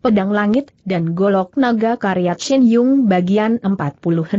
Pedang Langit dan Golok Naga karya Chin Yung bagian 46.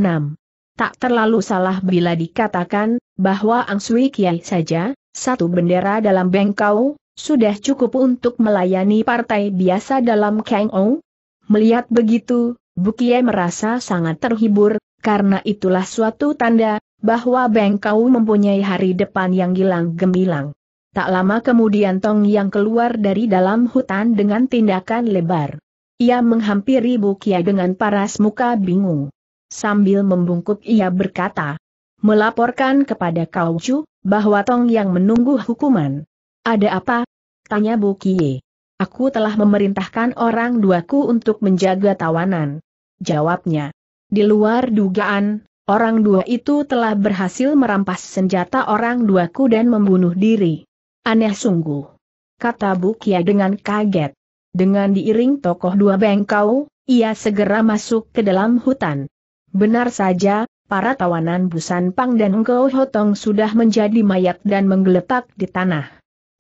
Tak terlalu salah bila dikatakan, bahwa Ang Sui Kiai saja, satu bendera dalam bengkau, sudah cukup untuk melayani partai biasa dalam Kang Ou. Melihat begitu, Bukie merasa sangat terhibur, karena itulah suatu tanda, bahwa bengkau mempunyai hari depan yang gilang gemilang. Tak lama kemudian Tong Yang keluar dari dalam hutan dengan tindakan lebar. Ia menghampiri Bu Kia dengan paras muka bingung. Sambil membungkuk ia berkata, melaporkan kepada Kau Chu, bahwa Tong Yang menunggu hukuman. Ada apa? Tanya Bu Kie. Aku telah memerintahkan orang duaku untuk menjaga tawanan. Jawabnya. Di luar dugaan, Orang dua itu telah berhasil merampas senjata orang duaku dan membunuh diri. Aneh sungguh. Kata Bukia dengan kaget. Dengan diiring tokoh dua bengkau, ia segera masuk ke dalam hutan. Benar saja, para tawanan Busan Pang dan Ngkau Hotong sudah menjadi mayat dan menggeletak di tanah.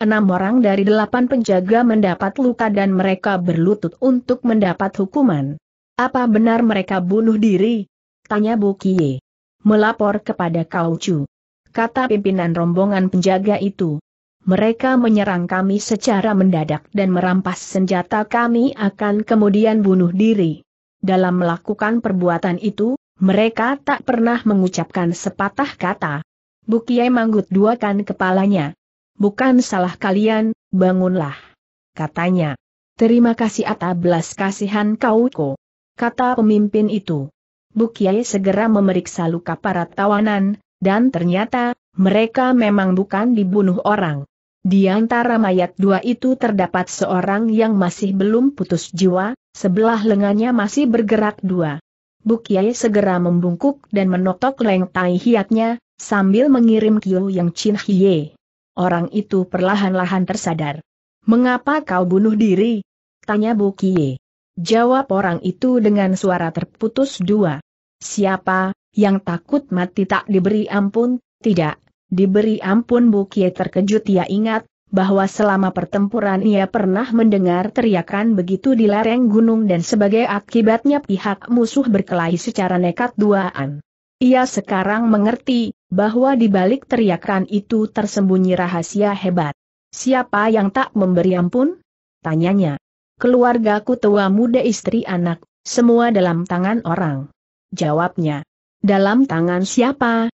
Enam orang dari delapan penjaga mendapat luka dan mereka berlutut untuk mendapat hukuman. Apa benar mereka bunuh diri? Tanya Bu Melapor kepada Kau Chu. Kata pimpinan rombongan penjaga itu mereka menyerang kami secara mendadak dan merampas senjata kami akan kemudian bunuh diri. Dalam melakukan perbuatan itu, mereka tak pernah mengucapkan sepatah kata. Bukiai manggut duakan kepalanya. Bukan salah kalian, bangunlah. Katanya. Terima kasih atas belas kasihan kauku. Kata pemimpin itu. Bukiai segera memeriksa luka para tawanan, dan ternyata, mereka memang bukan dibunuh orang. Di antara mayat dua itu terdapat seorang yang masih belum putus jiwa, sebelah lengannya masih bergerak dua. Bukiai segera membungkuk dan menotok leng tai hiatnya, sambil mengirim kiu yang cin hiye. Orang itu perlahan-lahan tersadar. Mengapa kau bunuh diri? Tanya Bukiye. Jawab orang itu dengan suara terputus dua. Siapa, yang takut mati tak diberi ampun, tidak, Diberi ampun Bukie terkejut ia ingat, bahwa selama pertempuran ia pernah mendengar teriakan begitu di lereng gunung dan sebagai akibatnya pihak musuh berkelahi secara nekat duaan. Ia sekarang mengerti, bahwa di balik teriakan itu tersembunyi rahasia hebat. Siapa yang tak memberi ampun? Tanyanya. Keluargaku tua muda istri anak, semua dalam tangan orang. Jawabnya. Dalam tangan siapa,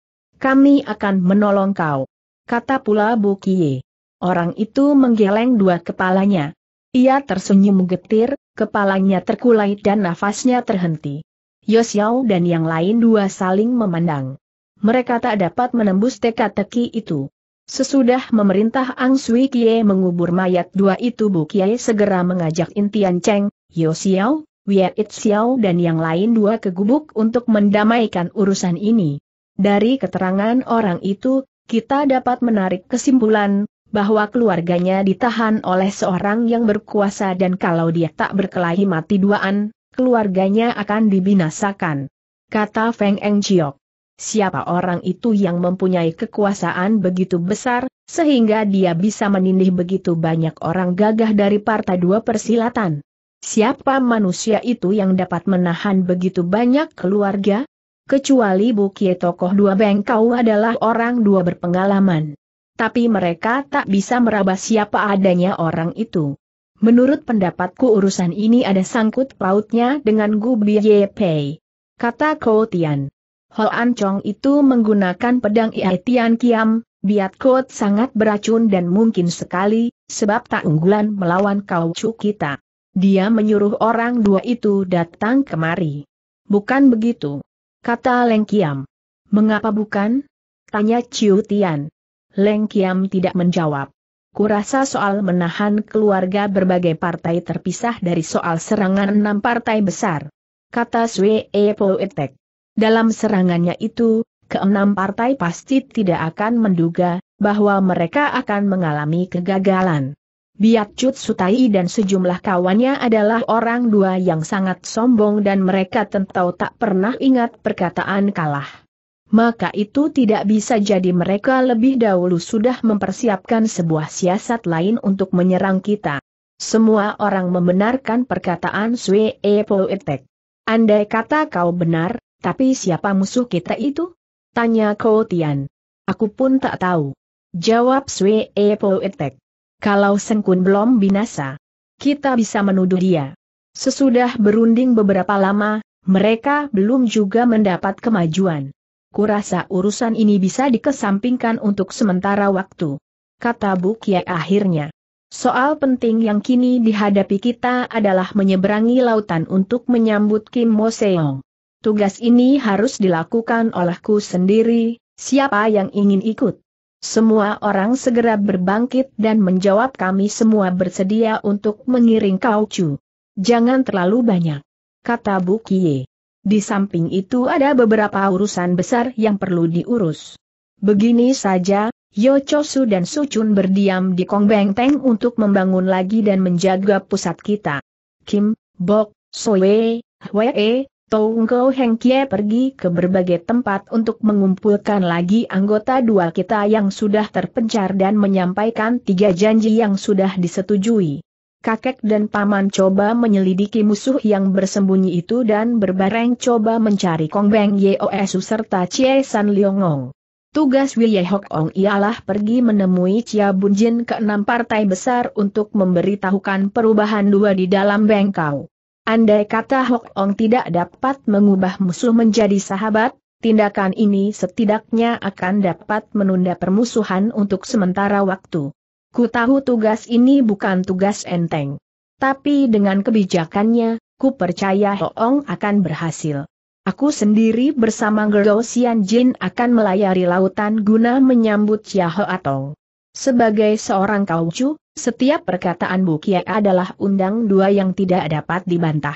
kami akan menolong kau. Kata pula Bukie. Orang itu menggeleng dua kepalanya. Ia tersenyum getir, kepalanya terkulai dan nafasnya terhenti. Yosiao dan yang lain dua saling memandang. Mereka tak dapat menembus teka-teki itu. Sesudah memerintah Ang Sui Kie mengubur mayat dua itu Bu Kiai segera mengajak Intian Cheng, Yosiao, Wei Xiao dan yang lain dua ke gubuk untuk mendamaikan urusan ini. Dari keterangan orang itu, kita dapat menarik kesimpulan bahwa keluarganya ditahan oleh seorang yang berkuasa dan kalau dia tak berkelahi mati duaan, keluarganya akan dibinasakan. Kata Feng Eng Jiok. Siapa orang itu yang mempunyai kekuasaan begitu besar, sehingga dia bisa menindih begitu banyak orang gagah dari partai dua persilatan? Siapa manusia itu yang dapat menahan begitu banyak keluarga? kecuali Bukie tokoh dua Bengkau adalah orang dua berpengalaman. Tapi mereka tak bisa meraba siapa adanya orang itu. Menurut pendapatku urusan ini ada sangkut pautnya dengan Ye Pei. Kata Tian. Hoan Chong itu menggunakan pedang Ia Tian Kiam, Biat Ko sangat beracun dan mungkin sekali, sebab tak unggulan melawan kau cu kita. Dia menyuruh orang dua itu datang kemari. Bukan begitu. Kata Leng Kiam. Mengapa bukan? Tanya Ciu Tian. Leng Kiam tidak menjawab. Kurasa soal menahan keluarga berbagai partai terpisah dari soal serangan enam partai besar. Kata Sue Poetek. Dalam serangannya itu, keenam partai pasti tidak akan menduga bahwa mereka akan mengalami kegagalan. Biat Cut Sutai dan sejumlah kawannya adalah orang dua yang sangat sombong dan mereka tentu tak pernah ingat perkataan kalah. Maka itu tidak bisa jadi mereka lebih dahulu sudah mempersiapkan sebuah siasat lain untuk menyerang kita. Semua orang membenarkan perkataan Sue e Poetek. Andai kata kau benar, tapi siapa musuh kita itu? Tanya Tian. Aku pun tak tahu. Jawab Sue e Poetek. Kalau Sengkun belum binasa, kita bisa menuduh dia. Sesudah berunding beberapa lama, mereka belum juga mendapat kemajuan. Kurasa urusan ini bisa dikesampingkan untuk sementara waktu. Kata Bukia akhirnya. Soal penting yang kini dihadapi kita adalah menyeberangi lautan untuk menyambut Kim Mo Seong. Tugas ini harus dilakukan olehku sendiri, siapa yang ingin ikut? Semua orang segera berbangkit dan menjawab kami semua bersedia untuk mengiring Kau Chu. Jangan terlalu banyak. Kata Bu Kie. Di samping itu ada beberapa urusan besar yang perlu diurus. Begini saja, Yo Chosu dan Chun berdiam di Kong Beng Teng untuk membangun lagi dan menjaga pusat kita. Kim, Bok, Soe, Hwee, Heng Kie pergi ke berbagai tempat untuk mengumpulkan lagi anggota dua kita yang sudah terpencar dan menyampaikan tiga janji yang sudah disetujui. Kakek dan paman coba menyelidiki musuh yang bersembunyi itu dan berbareng coba mencari Kong Beng Yeoesu serta Chie San Leongong. Tugas Wiye Hok Ong ialah pergi menemui Chia Bunjin ke enam partai besar untuk memberitahukan perubahan dua di dalam Bengkau. Andai kata Hok Ong tidak dapat mengubah musuh menjadi sahabat, tindakan ini setidaknya akan dapat menunda permusuhan untuk sementara waktu. Ku tahu tugas ini bukan tugas enteng. Tapi dengan kebijakannya, ku percaya Hok Ong akan berhasil. Aku sendiri bersama Gergo Jin akan melayari lautan guna menyambut Chia Ho Atong. Sebagai seorang kaucu, setiap perkataan Bukia adalah undang dua yang tidak dapat dibantah.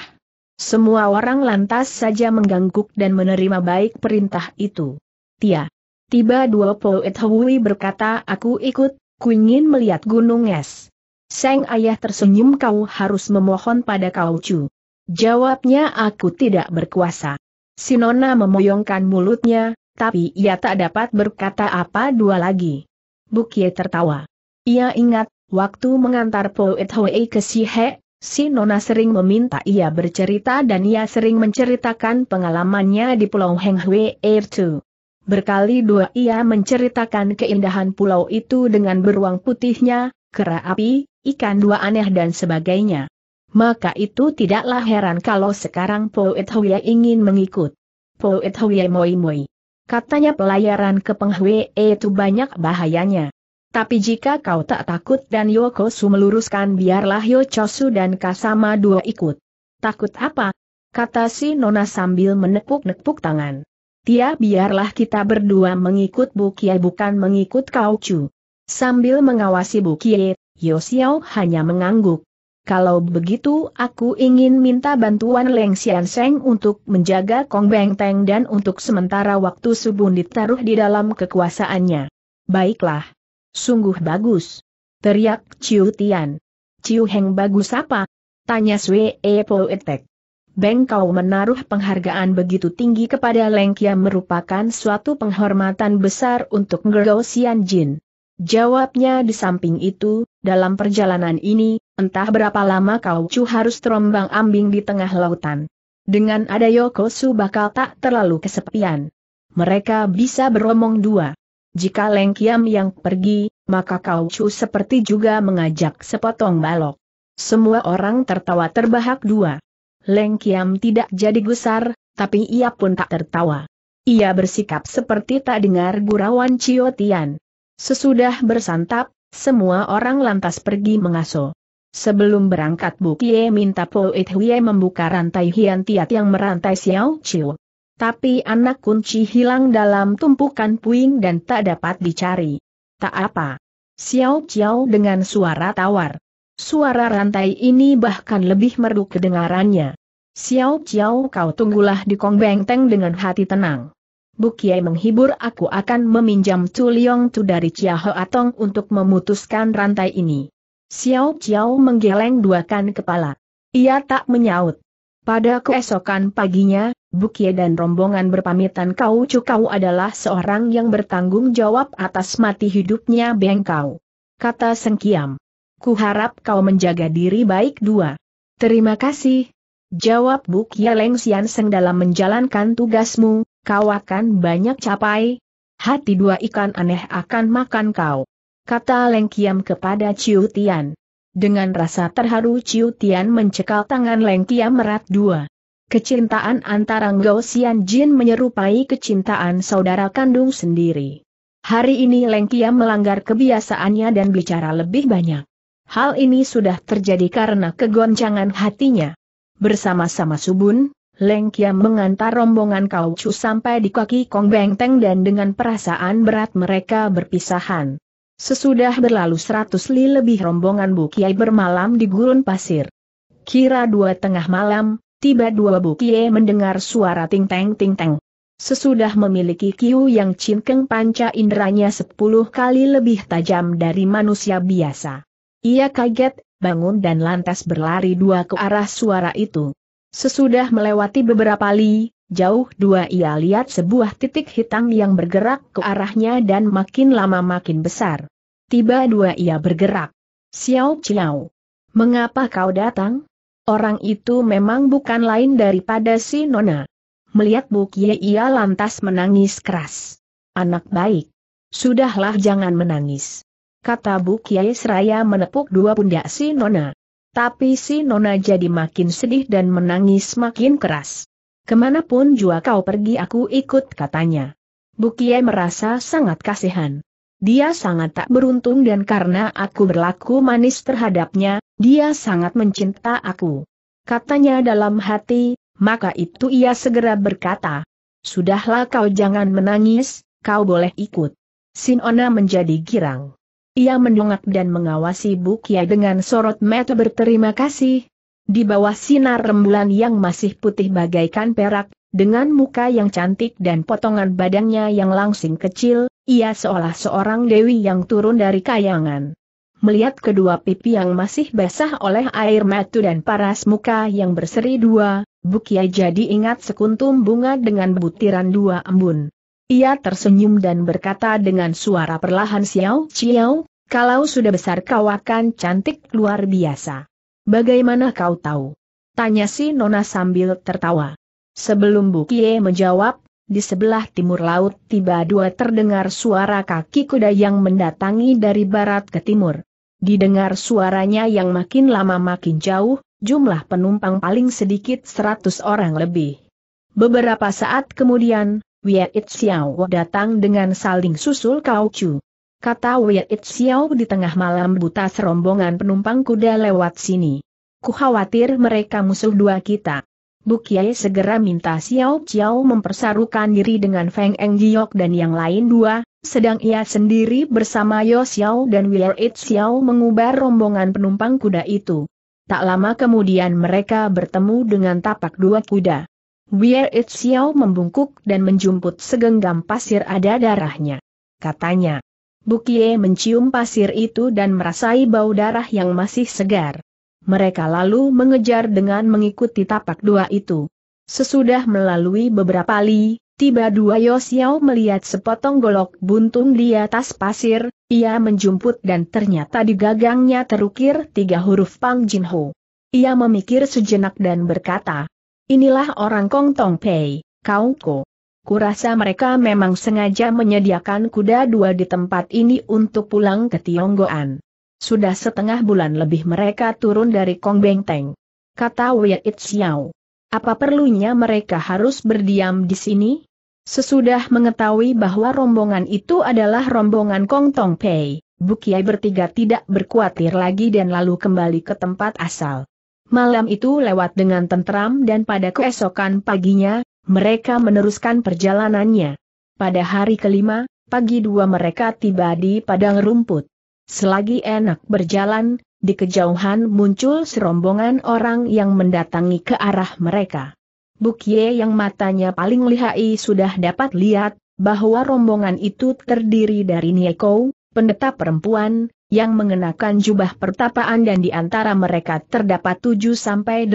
Semua orang lantas saja mengganggu dan menerima baik perintah itu. Tia. Tiba dua poet Hui berkata aku ikut, ku ingin melihat gunung es. Seng ayah tersenyum kau harus memohon pada kaucu. Jawabnya aku tidak berkuasa. Sinona memoyongkan mulutnya, tapi ia tak dapat berkata apa dua lagi. Bukie tertawa. Ia ingat, waktu mengantar Poet Hwei ke Sihe, si Nona sering meminta ia bercerita dan ia sering menceritakan pengalamannya di Pulau Heng Air Tu. Berkali dua ia menceritakan keindahan pulau itu dengan beruang putihnya, kera api, ikan dua aneh dan sebagainya. Maka itu tidaklah heran kalau sekarang Poet Hoya ingin mengikut. Poet Hoya moi moi. Katanya pelayaran ke penghwe itu banyak bahayanya. Tapi jika kau tak takut dan Yokosu meluruskan biarlah Yochosu dan Kasama dua ikut. Takut apa? Kata si Nona sambil menepuk-nepuk tangan. Tia biarlah kita berdua mengikut Bukie bukan mengikut Kau Chu. Sambil mengawasi Bukie, Yosiao hanya mengangguk. Kalau begitu aku ingin minta bantuan Leng Xian Seng untuk menjaga Kong Beng Teng dan untuk sementara waktu Subun ditaruh di dalam kekuasaannya. Baiklah. Sungguh bagus. Teriak Ciu Tian. Ciu Heng bagus apa? Tanya Sue E Po Etek. Beng kau menaruh penghargaan begitu tinggi kepada Leng Kia merupakan suatu penghormatan besar untuk Ngero Xian Jin. Jawabnya di samping itu, dalam perjalanan ini, entah berapa lama kau cu harus terombang ambing di tengah lautan. Dengan ada Yokosu bakal tak terlalu kesepian. Mereka bisa beromong dua. Jika Leng Kiam yang pergi, maka kau cu seperti juga mengajak sepotong balok. Semua orang tertawa terbahak dua. Leng Kiam tidak jadi gusar, tapi ia pun tak tertawa. Ia bersikap seperti tak dengar gurauan Cio Sesudah bersantap, semua orang lantas pergi mengaso. Sebelum berangkat bu Bukie minta Paul Huye membuka rantai Hian Tiat yang merantai Xiao Chiu. Tapi anak kunci hilang dalam tumpukan puing dan tak dapat dicari. Tak apa. Xiao Chiu dengan suara tawar. Suara rantai ini bahkan lebih merdu kedengarannya. Xiao Chiu, kau tunggulah di Kong beng teng dengan hati tenang. Bukie menghibur aku akan meminjam Liong Tu dari Chia Ho Atong untuk memutuskan rantai ini. Xiao Xiao menggeleng duakan kepala. Ia tak menyaut. Pada keesokan paginya, Bukie dan rombongan berpamitan Kau Cukau Kau adalah seorang yang bertanggung jawab atas mati hidupnya Beng Kau. Kata Sengkiam. harap kau menjaga diri baik dua. Terima kasih. Jawab Bukie Leng Sian Seng dalam menjalankan tugasmu, kau akan banyak capai. Hati dua ikan aneh akan makan kau. Kata Leng Kiam kepada Ciu Tian. Dengan rasa terharu Ciu Tian mencekal tangan Leng Kiam merat dua. Kecintaan antara Ngao Xian Jin menyerupai kecintaan saudara kandung sendiri. Hari ini Leng Kiam melanggar kebiasaannya dan bicara lebih banyak. Hal ini sudah terjadi karena kegoncangan hatinya. Bersama-sama Subun, Leng Kiam mengantar rombongan kau Chu sampai di kaki Kong Beng teng dan dengan perasaan berat mereka berpisahan. Sesudah berlalu seratus li lebih rombongan Bu Kiai bermalam di gurun pasir. Kira dua tengah malam, tiba dua Bu Kiai mendengar suara ting-teng-ting-teng. Sesudah memiliki kiu yang cinkeng panca inderanya sepuluh kali lebih tajam dari manusia biasa. Ia kaget, bangun dan lantas berlari dua ke arah suara itu. Sesudah melewati beberapa li, jauh dua ia lihat sebuah titik hitam yang bergerak ke arahnya dan makin lama makin besar. Tiba dua ia bergerak. Xiao Xiao. Mengapa kau datang? Orang itu memang bukan lain daripada si Nona. Melihat bukia ia lantas menangis keras. Anak baik. Sudahlah jangan menangis. Kata bukia seraya menepuk dua pundak si Nona. Tapi si Nona jadi makin sedih dan menangis makin keras. Kemanapun jua kau pergi aku ikut katanya. Bukie merasa sangat kasihan. Dia sangat tak beruntung dan karena aku berlaku manis terhadapnya, dia sangat mencinta aku. Katanya dalam hati, maka itu ia segera berkata, Sudahlah kau jangan menangis, kau boleh ikut. Sinona menjadi girang. Ia mendongak dan mengawasi Bukia dengan sorot mata berterima kasih. Di bawah sinar rembulan yang masih putih bagaikan perak, dengan muka yang cantik dan potongan badannya yang langsing kecil, ia seolah seorang dewi yang turun dari kayangan. Melihat kedua pipi yang masih basah oleh air mata dan paras muka yang berseri dua, Bukia jadi ingat sekuntum bunga dengan butiran dua embun. Ia tersenyum dan berkata dengan suara perlahan Xiao Xiao, kalau sudah besar kau akan cantik luar biasa. Bagaimana kau tahu? Tanya si Nona sambil tertawa. Sebelum Bukie menjawab, di sebelah timur laut tiba dua terdengar suara kaki kuda yang mendatangi dari barat ke timur. Didengar suaranya yang makin lama makin jauh, jumlah penumpang paling sedikit seratus orang lebih. Beberapa saat kemudian, Wei Xiao datang dengan saling susul Kau Chu. Kata Wei Xiao di tengah malam buta serombongan penumpang kuda lewat sini. Ku khawatir mereka musuh dua kita. Bu segera minta Xiao Xiao mempersarukan diri dengan Feng Eng Giok dan yang lain dua, sedang ia sendiri bersama Yo Xiao dan Wei Xiao mengubar rombongan penumpang kuda itu. Tak lama kemudian mereka bertemu dengan tapak dua kuda. Wier It Xiao membungkuk dan menjumput segenggam pasir ada darahnya. Katanya, Bukie mencium pasir itu dan merasai bau darah yang masih segar. Mereka lalu mengejar dengan mengikuti tapak dua itu. Sesudah melalui beberapa li, tiba dua Yosiao melihat sepotong golok buntung di atas pasir, ia menjumput dan ternyata di gagangnya terukir tiga huruf Pang Jin Ia memikir sejenak dan berkata, Inilah orang Kong Tong Pei, Kau Kurasa mereka memang sengaja menyediakan kuda dua di tempat ini untuk pulang ke Tionggoan. Sudah setengah bulan lebih mereka turun dari Kong Beng Teng, Kata Wei It Xiao. Apa perlunya mereka harus berdiam di sini? Sesudah mengetahui bahwa rombongan itu adalah rombongan Kong Tong Pei, Bukiai bertiga tidak berkuatir lagi dan lalu kembali ke tempat asal. Malam itu lewat dengan tentram dan pada keesokan paginya, mereka meneruskan perjalanannya. Pada hari kelima, pagi dua mereka tiba di padang rumput. Selagi enak berjalan, di kejauhan muncul serombongan orang yang mendatangi ke arah mereka. Bukye yang matanya paling lihai sudah dapat lihat, bahwa rombongan itu terdiri dari Nieko, pendeta perempuan, yang mengenakan jubah pertapaan dan di antara mereka terdapat 7-8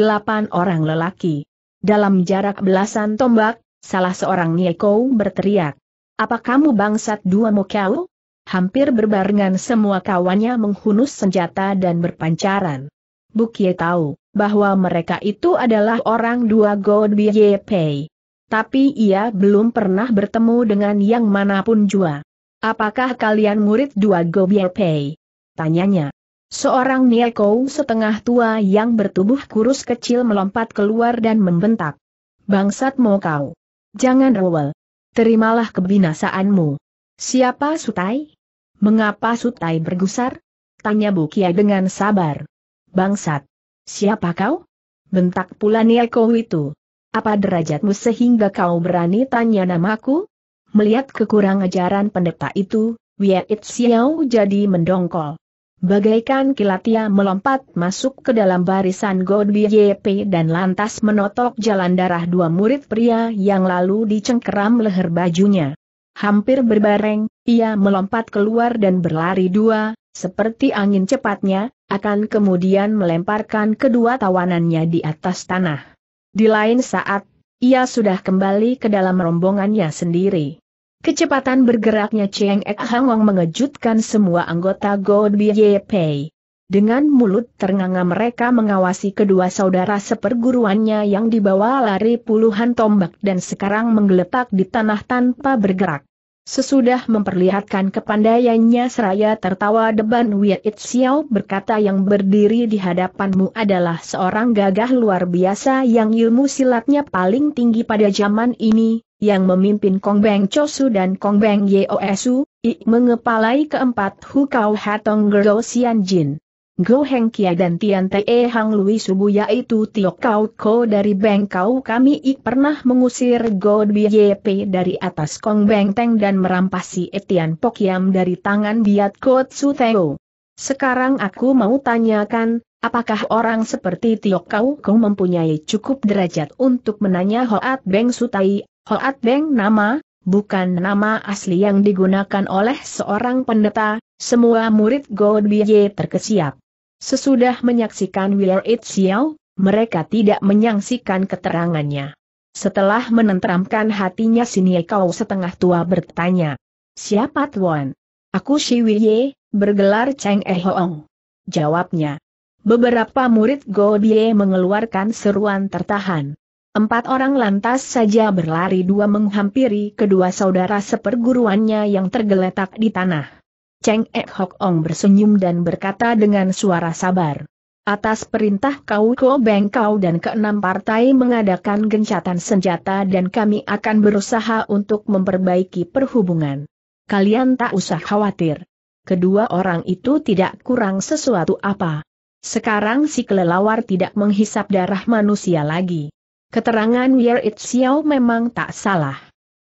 orang lelaki. Dalam jarak belasan tombak, salah seorang Nieko berteriak. Apa kamu bangsat dua mokau? Hampir berbarengan semua kawannya menghunus senjata dan berpancaran. Bukie tahu bahwa mereka itu adalah orang dua God Pei. Tapi ia belum pernah bertemu dengan yang manapun jua. Apakah kalian murid dua Pei? Tanyanya. Seorang Niekou setengah tua yang bertubuh kurus kecil melompat keluar dan membentak. Bangsat mau kau. Jangan rewel. Terimalah kebinasaanmu. Siapa Sutai? Mengapa Sutai bergusar? Tanya Bukia dengan sabar. Bangsat. Siapa kau? Bentak pula Niekou itu. Apa derajatmu sehingga kau berani tanya namaku? Melihat kekurang ajaran pendeta itu, Wei Xiao jadi mendongkol. Bagaikan kilat ia melompat masuk ke dalam barisan God YP dan lantas menotok jalan darah dua murid pria yang lalu dicengkeram leher bajunya. Hampir berbareng, ia melompat keluar dan berlari dua, seperti angin cepatnya, akan kemudian melemparkan kedua tawanannya di atas tanah. Di lain saat, ia sudah kembali ke dalam rombongannya sendiri. Kecepatan bergeraknya Cheng Ek Hang Wang mengejutkan semua anggota God Ye Pei. Dengan mulut ternganga mereka mengawasi kedua saudara seperguruannya yang dibawa lari puluhan tombak dan sekarang menggeletak di tanah tanpa bergerak. Sesudah memperlihatkan kepandaiannya seraya tertawa deban Wei Xiao berkata yang berdiri di hadapanmu adalah seorang gagah luar biasa yang ilmu silatnya paling tinggi pada zaman ini, yang memimpin Kong Beng Chosu dan Kong Beng Yeosu, Ik mengepalai keempat Hukau Hatong Gero Sian Jin. Go Heng Kia dan Tian Te e Hang Lui Subu yaitu Tio Kau Ko dari Beng Kau kami Ik pernah mengusir Go BYP dari atas Kong Beng Teng dan merampasi Etian Pokiam dari tangan Biat Tsu Teo. Sekarang aku mau tanyakan, Apakah orang seperti Tio Kau Ko mempunyai cukup derajat untuk menanya Hoat Beng Sutai Hoat Beng nama, bukan nama asli yang digunakan oleh seorang pendeta, semua murid Godbiye terkesiap. Sesudah menyaksikan Will It Xiao, mereka tidak menyaksikan keterangannya. Setelah menenteramkan hatinya Sinie Kau setengah tua bertanya. Siapa Tuan? Aku Shi Wiye, bergelar Cheng E Hoong. Jawabnya. Beberapa murid Go Bie mengeluarkan seruan tertahan. Empat orang lantas saja berlari dua menghampiri kedua saudara seperguruannya yang tergeletak di tanah. Cheng Ek Hok Ong bersenyum dan berkata dengan suara sabar. Atas perintah kau Ko Beng kau dan keenam partai mengadakan gencatan senjata dan kami akan berusaha untuk memperbaiki perhubungan. Kalian tak usah khawatir. Kedua orang itu tidak kurang sesuatu apa. Sekarang si kelelawar tidak menghisap darah manusia lagi. Keterangan Yer It Xiao memang tak salah.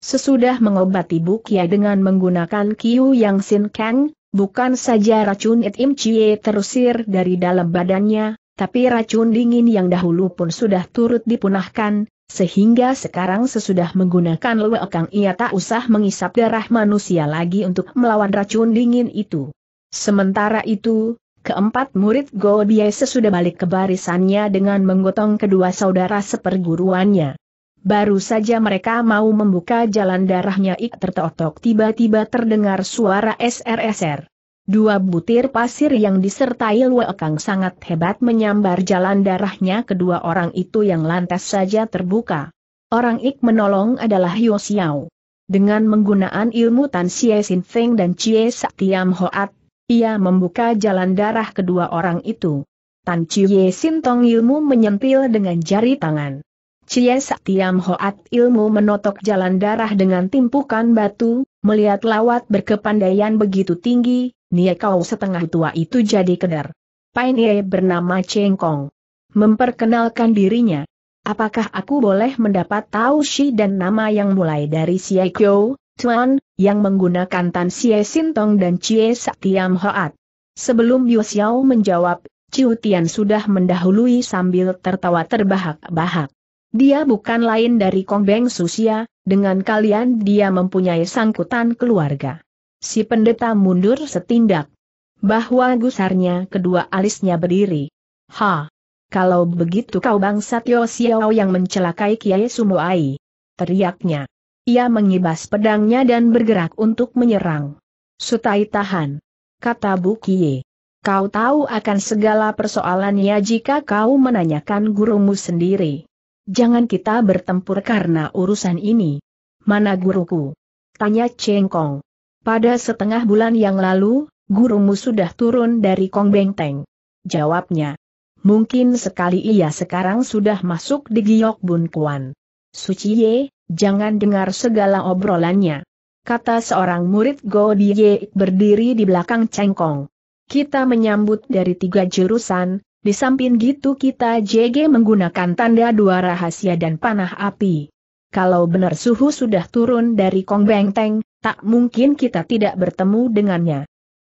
Sesudah mengobati Bukia dengan menggunakan Kiu Yang Sin Kang, bukan saja racun It Im Chie terusir dari dalam badannya, tapi racun dingin yang dahulu pun sudah turut dipunahkan, sehingga sekarang sesudah menggunakan Luekang ia tak usah mengisap darah manusia lagi untuk melawan racun dingin itu. Sementara itu, Keempat murid Go biasa sudah balik ke barisannya dengan menggotong kedua saudara seperguruannya. Baru saja mereka mau membuka jalan darahnya ik tertotok tiba-tiba terdengar suara SRSR. Dua butir pasir yang disertai Luekang sangat hebat menyambar jalan darahnya kedua orang itu yang lantas saja terbuka. Orang ik menolong adalah Yosiao. Dengan menggunakan ilmu Tan Xie Sin Feng dan Chie Saktiam Hoat, ia membuka jalan darah kedua orang itu. Tan Chie Sintong ilmu menyentil dengan jari tangan. Cie Satiam Hoat ilmu menotok jalan darah dengan timpukan batu, melihat lawat berkepandaian begitu tinggi, Nie kau setengah tua itu jadi kedar. Painie bernama Cheng Kong. Memperkenalkan dirinya. Apakah aku boleh mendapat tahu si dan nama yang mulai dari Kyo, Tuan, yang menggunakan Tan Xie Sintong dan Cie Satiam Hoat. Sebelum Yu Xiao menjawab, Ciu Tian sudah mendahului sambil tertawa terbahak-bahak. Dia bukan lain dari Kong Beng Susia, dengan kalian dia mempunyai sangkutan keluarga. Si pendeta mundur setindak. Bahwa gusarnya kedua alisnya berdiri. Ha! Kalau begitu kau bangsat Tio Xiao yang mencelakai Kiai Sumuai. Teriaknya. Ia mengibas pedangnya dan bergerak untuk menyerang. Sutai tahan. Kata Bukie. Kau tahu akan segala persoalannya jika kau menanyakan gurumu sendiri. Jangan kita bertempur karena urusan ini. Mana guruku? Tanya Cheng Kong. Pada setengah bulan yang lalu, gurumu sudah turun dari Kong Bengteng. Jawabnya. Mungkin sekali ia sekarang sudah masuk di Giok Bun Kuan. Suciye, jangan dengar segala obrolannya. Kata seorang murid Go Godie berdiri di belakang cengkong. Kita menyambut dari tiga jurusan, di samping gitu kita JG menggunakan tanda dua rahasia dan panah api. Kalau benar suhu sudah turun dari Kong Bengteng, tak mungkin kita tidak bertemu dengannya.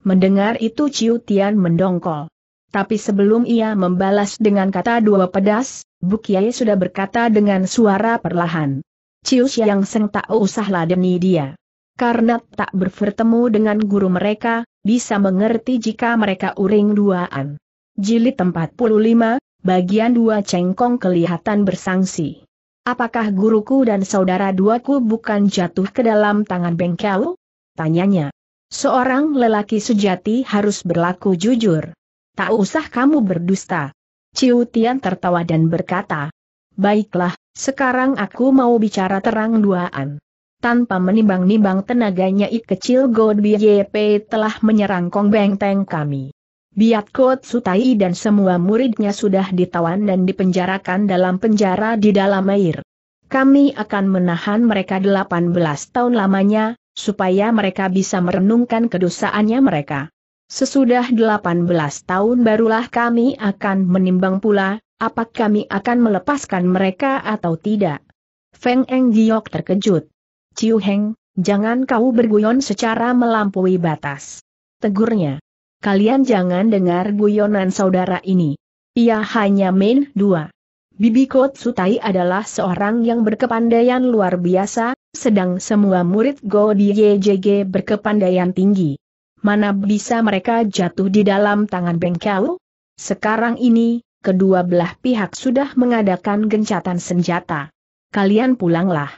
Mendengar itu Ciu Tian mendongkol. Tapi sebelum ia membalas dengan kata dua pedas, Bukiai sudah berkata dengan suara perlahan. Cius Yang Seng tak usah ladeni dia. Karena tak bertemu dengan guru mereka, bisa mengerti jika mereka uring duaan. Jilid 45, bagian 2 cengkong kelihatan bersangsi. Apakah guruku dan saudara duaku bukan jatuh ke dalam tangan bengkel? Tanyanya. Seorang lelaki sejati harus berlaku jujur. Tak usah kamu berdusta. Ciu Tian tertawa dan berkata, Baiklah, sekarang aku mau bicara terang duaan. Tanpa menimbang-nimbang tenaganya ik kecil God BYP telah menyerang Kong teng kami. Biat Kot Sutai dan semua muridnya sudah ditawan dan dipenjarakan dalam penjara di dalam air. Kami akan menahan mereka 18 tahun lamanya, supaya mereka bisa merenungkan kedosaannya mereka. Sesudah 18 tahun barulah kami akan menimbang pula, Apakah kami akan melepaskan mereka atau tidak? Feng Eng Giok terkejut. Ciu Heng, jangan kau berguyon secara melampaui batas. Tegurnya. Kalian jangan dengar guyonan saudara ini. Ia hanya main dua. Bibi Kot Sutai adalah seorang yang berkepandaian luar biasa, sedang semua murid Go di YJG berkepandaian tinggi. Mana bisa mereka jatuh di dalam tangan Beng Kau? Sekarang ini, kedua belah pihak sudah mengadakan gencatan senjata. Kalian pulanglah.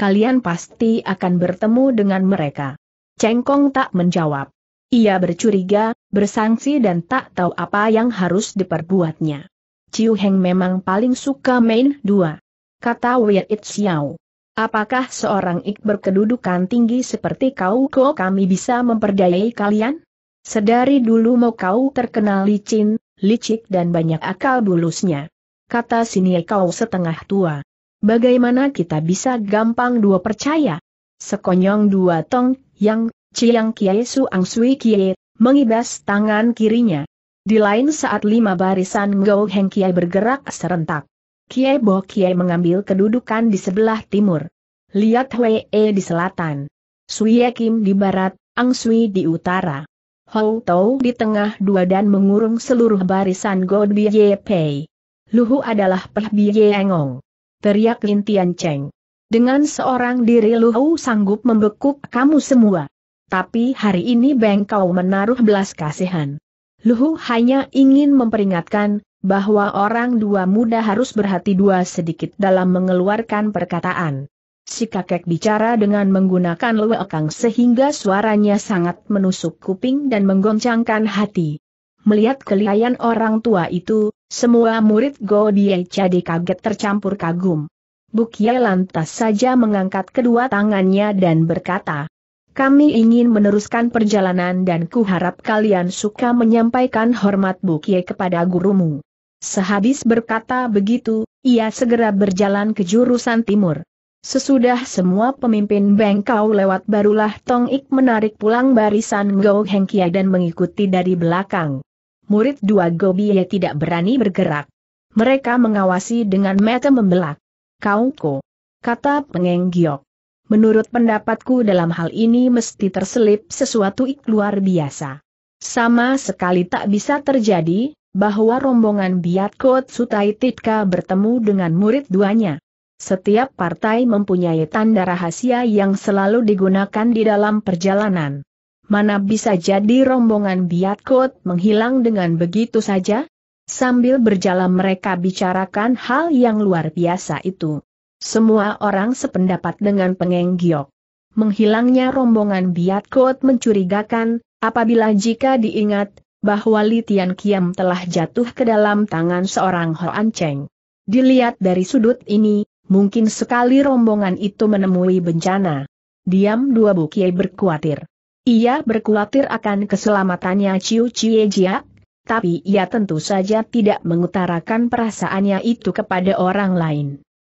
Kalian pasti akan bertemu dengan mereka. Cengkong tak menjawab. Ia bercuriga, bersangsi dan tak tahu apa yang harus diperbuatnya. Ciu Heng memang paling suka main dua. Kata Wei It Xiao. Apakah seorang ik berkedudukan tinggi seperti kau kau kami bisa memperdayai kalian? Sedari dulu mau kau terkenal licin, licik dan banyak akal bulusnya. Kata sini kau setengah tua. Bagaimana kita bisa gampang dua percaya? Sekonyong dua tong, yang, ciang kiai suang sui kiai, mengibas tangan kirinya. Di lain saat lima barisan ngau heng kiai bergerak serentak. Kiai Bo Kiai mengambil kedudukan di sebelah timur. Lihat Hwee di selatan. Suye Kim di barat, Ang Sui di utara. Hou Tou di tengah dua dan mengurung seluruh barisan God Biye Pei. Luhu adalah Peh Biye Engong. Teriak Lin Tian Cheng. Dengan seorang diri Luhu sanggup membekuk kamu semua. Tapi hari ini Beng Kau menaruh belas kasihan. Luhu hanya ingin memperingatkan, bahwa orang dua muda harus berhati dua sedikit dalam mengeluarkan perkataan. Si kakek bicara dengan menggunakan lewekang sehingga suaranya sangat menusuk kuping dan menggoncangkan hati. Melihat kelihayan orang tua itu, semua murid Go Die jadi kaget tercampur kagum. Bukia lantas saja mengangkat kedua tangannya dan berkata, Kami ingin meneruskan perjalanan dan kuharap kalian suka menyampaikan hormat Bukia kepada gurumu. Sehabis berkata begitu, ia segera berjalan ke jurusan timur. Sesudah semua pemimpin bengkau lewat barulah Tong Ik menarik pulang barisan Go Heng Kia dan mengikuti dari belakang. Murid dua Gobi Bie tidak berani bergerak. Mereka mengawasi dengan mata membelak. Kau ko. Kata Pengeng Giok. Menurut pendapatku dalam hal ini mesti terselip sesuatu ik luar biasa. Sama sekali tak bisa terjadi, bahwa rombongan Biat Kot Sutai Titka bertemu dengan murid duanya. Setiap partai mempunyai tanda rahasia yang selalu digunakan di dalam perjalanan. Mana bisa jadi rombongan Biatkot menghilang dengan begitu saja? Sambil berjalan mereka bicarakan hal yang luar biasa itu. Semua orang sependapat dengan Pengeng Giok. Menghilangnya rombongan Biatkot mencurigakan, apabila jika diingat, bahwa Litian Kiam telah jatuh ke dalam tangan seorang Hoan Cheng. Dilihat dari sudut ini, mungkin sekali rombongan itu menemui bencana. Diam dua bukie berkuatir. Ia berkuatir akan keselamatannya Ciu Cie jia, tapi ia tentu saja tidak mengutarakan perasaannya itu kepada orang lain.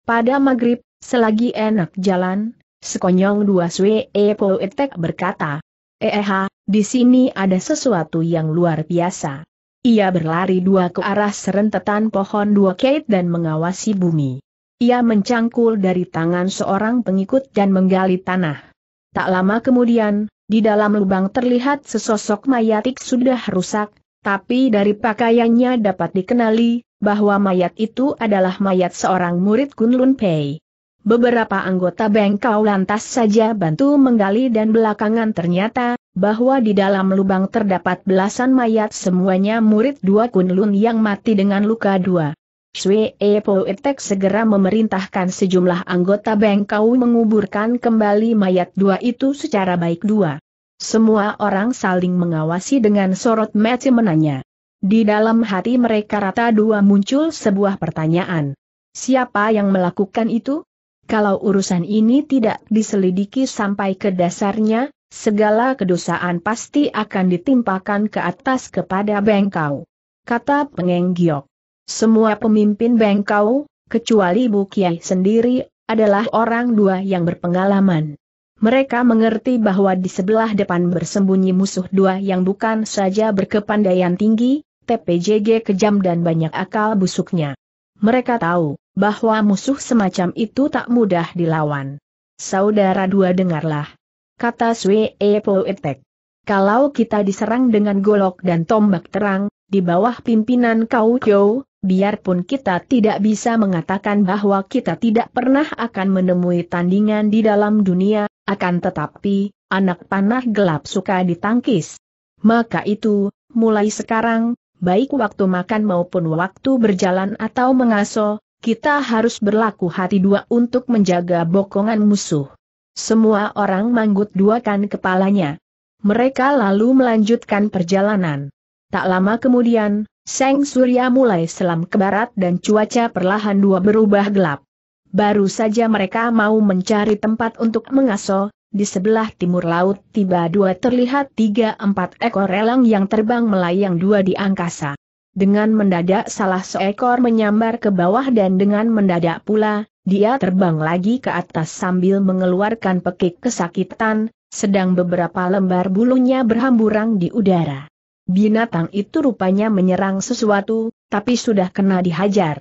Pada maghrib, selagi enak jalan, sekonyong dua Sue Etek e berkata, Eh, di sini ada sesuatu yang luar biasa. Ia berlari dua ke arah serentetan pohon dua kait dan mengawasi bumi. Ia mencangkul dari tangan seorang pengikut dan menggali tanah. Tak lama kemudian, di dalam lubang terlihat sesosok mayatik sudah rusak, tapi dari pakaiannya dapat dikenali bahwa mayat itu adalah mayat seorang murid Kunlun Pei. Beberapa anggota bengkau lantas saja bantu menggali dan belakangan ternyata, bahwa di dalam lubang terdapat belasan mayat semuanya murid dua kunlun yang mati dengan luka dua. Sui Epo Etek segera memerintahkan sejumlah anggota Bengkau menguburkan kembali mayat dua itu secara baik dua. Semua orang saling mengawasi dengan sorot mata menanya. Di dalam hati mereka rata dua muncul sebuah pertanyaan. Siapa yang melakukan itu? Kalau urusan ini tidak diselidiki sampai ke dasarnya, segala kedosaan pasti akan ditimpakan ke atas kepada Bengkau. Kata pengenggiok. Semua pemimpin Bengkau, kecuali Bu Kiai sendiri, adalah orang dua yang berpengalaman. Mereka mengerti bahwa di sebelah depan bersembunyi musuh dua yang bukan saja berkepandaian tinggi, TPJG kejam dan banyak akal busuknya. Mereka tahu bahwa musuh semacam itu tak mudah dilawan. Saudara dua dengarlah. Kata Swe e Poetek. Kalau kita diserang dengan golok dan tombak terang, di bawah pimpinan Kau Kyo, biarpun kita tidak bisa mengatakan bahwa kita tidak pernah akan menemui tandingan di dalam dunia, akan tetapi, anak panah gelap suka ditangkis. Maka itu, mulai sekarang, baik waktu makan maupun waktu berjalan atau mengaso, kita harus berlaku hati dua untuk menjaga bokongan musuh. Semua orang manggut duakan kepalanya. Mereka lalu melanjutkan perjalanan. Tak lama kemudian, Seng Surya mulai selam ke barat dan cuaca perlahan dua berubah gelap. Baru saja mereka mau mencari tempat untuk mengaso, di sebelah timur laut tiba dua terlihat tiga empat ekor elang yang terbang melayang dua di angkasa. Dengan mendadak salah seekor menyambar ke bawah dan dengan mendadak pula, dia terbang lagi ke atas sambil mengeluarkan pekik kesakitan, sedang beberapa lembar bulunya berhamburan di udara. Binatang itu rupanya menyerang sesuatu, tapi sudah kena dihajar.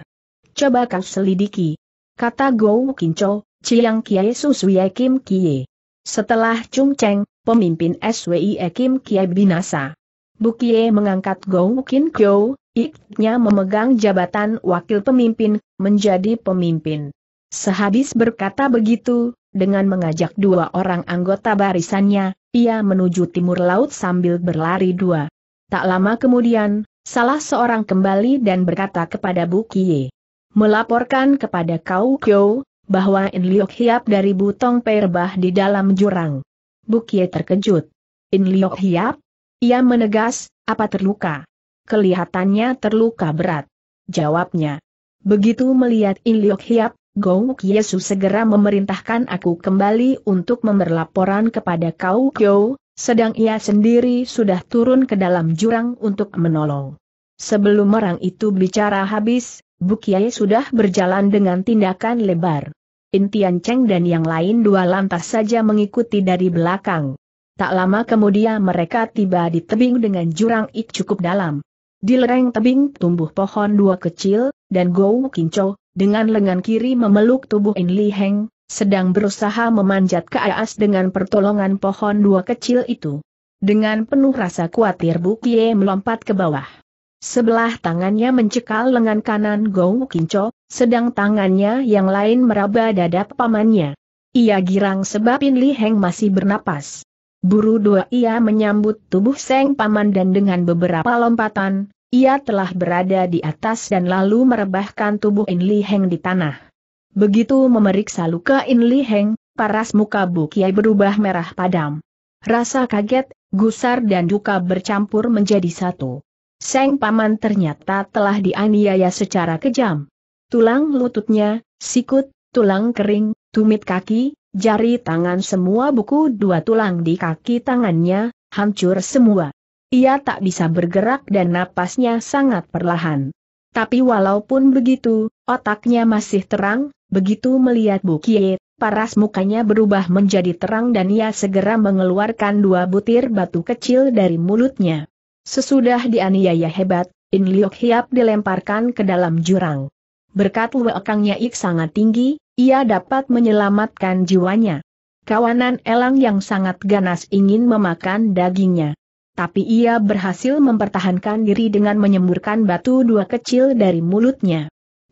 Coba kau selidiki. Kata Gou Kincho, Chiang Kiai Susuye Kim Kie. Setelah Chung Cheng, pemimpin SWI Kim Kie binasa. bu Bukie mengangkat Gou Kincho, iknya memegang jabatan wakil pemimpin, menjadi pemimpin. Sehabis berkata begitu, dengan mengajak dua orang anggota barisannya, ia menuju timur laut sambil berlari dua Tak lama kemudian, salah seorang kembali dan berkata kepada Bu Kie. Melaporkan kepada Kau Kyo, bahwa In Liok Hiap dari Butong Perbah di dalam jurang. Bu Kie terkejut. In Liok Hiap? Ia menegas, apa terluka? Kelihatannya terluka berat. Jawabnya. Begitu melihat In Liok Hiap, Gong Yesus segera memerintahkan aku kembali untuk memberlaporan kepada Kau Kyo, sedang ia sendiri sudah turun ke dalam jurang untuk menolong. Sebelum orang itu bicara habis, Bukiai sudah berjalan dengan tindakan lebar. Intian Cheng dan yang lain dua lantas saja mengikuti dari belakang. Tak lama kemudian mereka tiba di tebing dengan jurang ik cukup dalam. Di lereng tebing tumbuh pohon dua kecil, dan Gou Kinco, dengan lengan kiri memeluk tubuh In Li Heng, sedang berusaha memanjat ke atas dengan pertolongan pohon dua kecil itu. Dengan penuh rasa khawatir Bu Kie melompat ke bawah. Sebelah tangannya mencekal lengan kanan Gong Kinco, sedang tangannya yang lain meraba dada pamannya. Ia girang sebab In Li Heng masih bernapas. Buru dua ia menyambut tubuh Seng Paman dan dengan beberapa lompatan, ia telah berada di atas dan lalu merebahkan tubuh In Li Heng di tanah. Begitu memeriksa luka In Li Heng, paras muka Bu Kiai berubah merah padam. Rasa kaget, gusar dan duka bercampur menjadi satu. Seng Paman ternyata telah dianiaya secara kejam. Tulang lututnya, sikut, tulang kering, tumit kaki, jari tangan semua buku dua tulang di kaki tangannya, hancur semua. Ia tak bisa bergerak dan napasnya sangat perlahan. Tapi walaupun begitu, otaknya masih terang, Begitu melihat Bu Bukie, paras mukanya berubah menjadi terang dan ia segera mengeluarkan dua butir batu kecil dari mulutnya. Sesudah dianiaya hebat, In Liok Hiap dilemparkan ke dalam jurang. Berkat luakangnya Ik sangat tinggi, ia dapat menyelamatkan jiwanya. Kawanan elang yang sangat ganas ingin memakan dagingnya. Tapi ia berhasil mempertahankan diri dengan menyemburkan batu dua kecil dari mulutnya.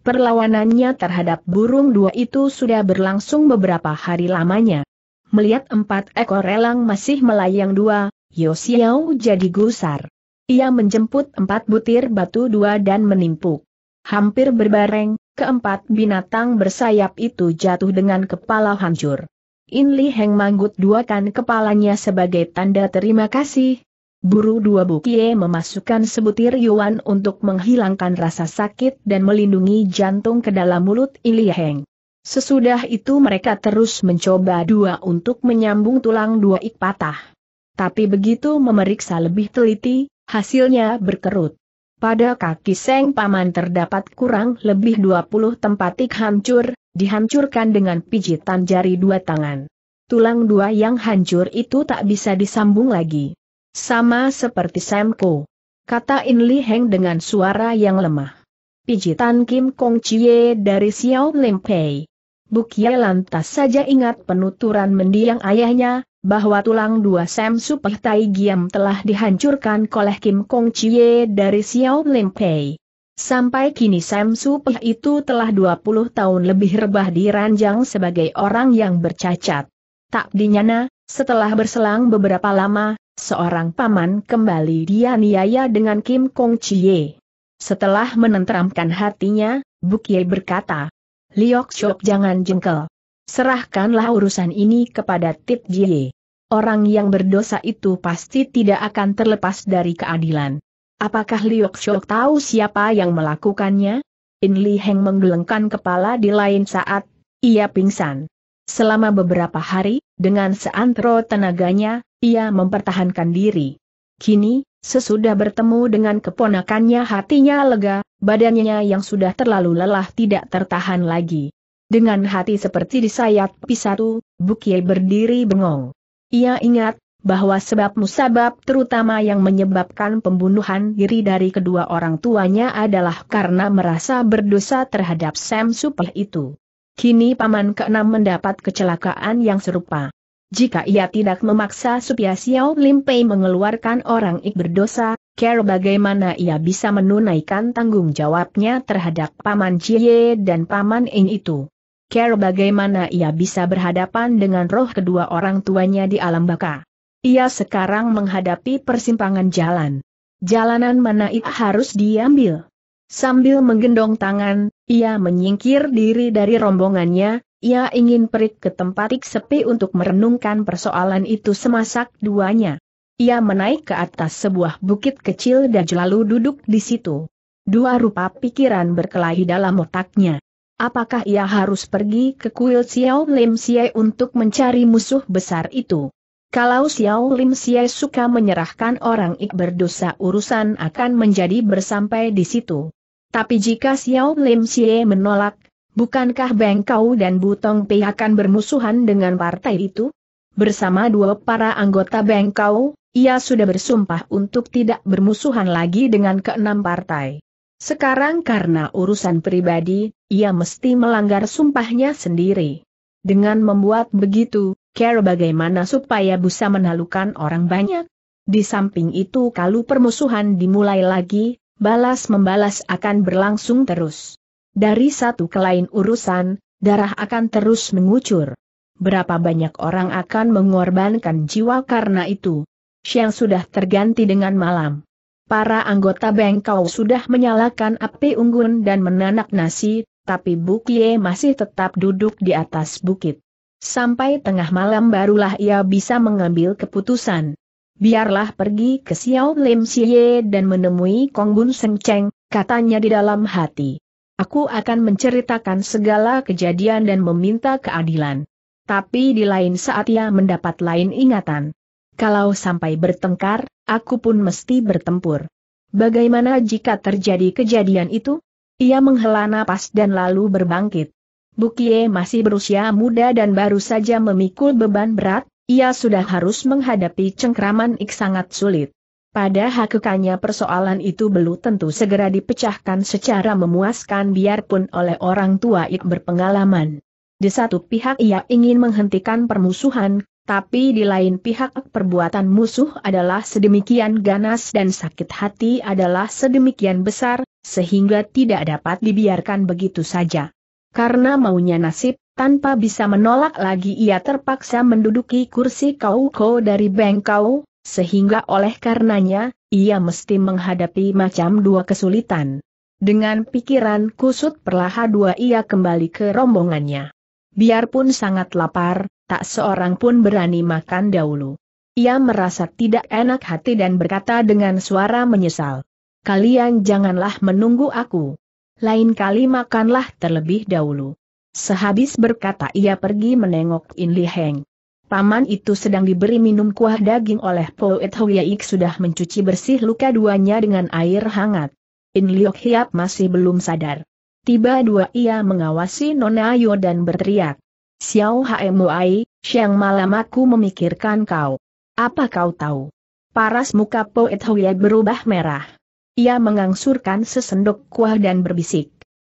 Perlawanannya terhadap burung dua itu sudah berlangsung beberapa hari lamanya. Melihat empat ekor elang masih melayang dua, Yosiao jadi gusar. Ia menjemput empat butir batu dua dan menimpuk. Hampir berbareng, keempat binatang bersayap itu jatuh dengan kepala hancur. Inli Heng manggut duakan kepalanya sebagai tanda terima kasih, Buru dua bukie memasukkan sebutir yuan untuk menghilangkan rasa sakit dan melindungi jantung ke dalam mulut Iliheng. Sesudah itu mereka terus mencoba dua untuk menyambung tulang dua ik patah. Tapi begitu memeriksa lebih teliti, hasilnya berkerut. Pada kaki Seng Paman terdapat kurang lebih 20 tempat ik hancur, dihancurkan dengan pijitan jari dua tangan. Tulang dua yang hancur itu tak bisa disambung lagi. Sama seperti Samko. Kata In Li Heng dengan suara yang lemah. Pijitan Kim Kong Chie dari Xiao Lim Pei. Bukie lantas saja ingat penuturan mendiang ayahnya, bahwa tulang dua Sam Supeh Tai Giam telah dihancurkan oleh Kim Kong Chie dari Xiao Lim Pei. Sampai kini Sam Supeh itu telah 20 tahun lebih rebah di ranjang sebagai orang yang bercacat. Tak dinyana, setelah berselang beberapa lama, seorang paman kembali dianiaya dengan Kim Kong Chie. Setelah menenteramkan hatinya, Bukye berkata, Liok Chok jangan jengkel. Serahkanlah urusan ini kepada Tit Jie. Orang yang berdosa itu pasti tidak akan terlepas dari keadilan. Apakah Liok Chok tahu siapa yang melakukannya? In Li Heng menggelengkan kepala di lain saat, ia pingsan. Selama beberapa hari, dengan seantero tenaganya, ia mempertahankan diri. Kini, sesudah bertemu dengan keponakannya hatinya lega, badannya yang sudah terlalu lelah tidak tertahan lagi. Dengan hati seperti disayat pisatu, Bukie berdiri bengong. Ia ingat, bahwa sebab musabab terutama yang menyebabkan pembunuhan diri dari kedua orang tuanya adalah karena merasa berdosa terhadap Sam Supel itu. Kini paman keenam mendapat kecelakaan yang serupa. Jika ia tidak memaksa supaya Xiao Pei mengeluarkan orang ik berdosa, kira bagaimana ia bisa menunaikan tanggung jawabnya terhadap paman Jie dan paman Ing itu. Kira bagaimana ia bisa berhadapan dengan roh kedua orang tuanya di alam baka. Ia sekarang menghadapi persimpangan jalan. Jalanan mana ia harus diambil. Sambil menggendong tangan, ia menyingkir diri dari rombongannya, ia ingin perit ke tempat sepi untuk merenungkan persoalan itu semasak duanya. Ia menaik ke atas sebuah bukit kecil dan lalu duduk di situ. Dua rupa pikiran berkelahi dalam otaknya. Apakah ia harus pergi ke kuil Xiao Lim Xie untuk mencari musuh besar itu? Kalau Xiao Lim Xie suka menyerahkan orang ik berdosa urusan akan menjadi bersampai di situ. Tapi jika Xiao Lim Xie menolak, bukankah Beng Kau dan Butong Pei akan bermusuhan dengan partai itu? Bersama dua para anggota Beng Kau, ia sudah bersumpah untuk tidak bermusuhan lagi dengan keenam partai. Sekarang karena urusan pribadi, ia mesti melanggar sumpahnya sendiri. Dengan membuat begitu, care bagaimana supaya bisa menalukan orang banyak? Di samping itu kalau permusuhan dimulai lagi, balas membalas akan berlangsung terus. Dari satu ke lain urusan, darah akan terus mengucur. Berapa banyak orang akan mengorbankan jiwa karena itu. Siang sudah terganti dengan malam. Para anggota bengkau sudah menyalakan api unggun dan menanak nasi, tapi Bukie masih tetap duduk di atas bukit. Sampai tengah malam barulah ia bisa mengambil keputusan biarlah pergi ke Xiao Lim Xie dan menemui Kong Bun Seng Cheng, katanya di dalam hati. Aku akan menceritakan segala kejadian dan meminta keadilan. Tapi di lain saat ia mendapat lain ingatan. Kalau sampai bertengkar, aku pun mesti bertempur. Bagaimana jika terjadi kejadian itu? Ia menghela napas dan lalu berbangkit. Bukie masih berusia muda dan baru saja memikul beban berat, ia sudah harus menghadapi cengkraman ik sangat sulit. Pada hakikannya persoalan itu belum tentu segera dipecahkan secara memuaskan biarpun oleh orang tua Ik berpengalaman. Di satu pihak ia ingin menghentikan permusuhan, tapi di lain pihak perbuatan musuh adalah sedemikian ganas dan sakit hati adalah sedemikian besar, sehingga tidak dapat dibiarkan begitu saja. Karena maunya nasib, tanpa bisa menolak lagi ia terpaksa menduduki kursi Kauko dari Bengkau, sehingga oleh karenanya, ia mesti menghadapi macam dua kesulitan. Dengan pikiran kusut perlahan dua ia kembali ke rombongannya. Biarpun sangat lapar, tak seorang pun berani makan dahulu. Ia merasa tidak enak hati dan berkata dengan suara menyesal. Kalian janganlah menunggu aku lain kali makanlah terlebih dahulu. Sehabis berkata ia pergi menengok In Li Heng. Paman itu sedang diberi minum kuah daging oleh Po Poet Hoyaik sudah mencuci bersih luka duanya dengan air hangat. In Liok Hiap masih belum sadar. Tiba dua ia mengawasi Nona Ayo dan berteriak. Xiao Ai, siang malam aku memikirkan kau. Apa kau tahu? Paras muka Poet Hoyaik berubah merah. Ia mengangsurkan sesendok kuah dan berbisik.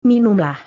Minumlah.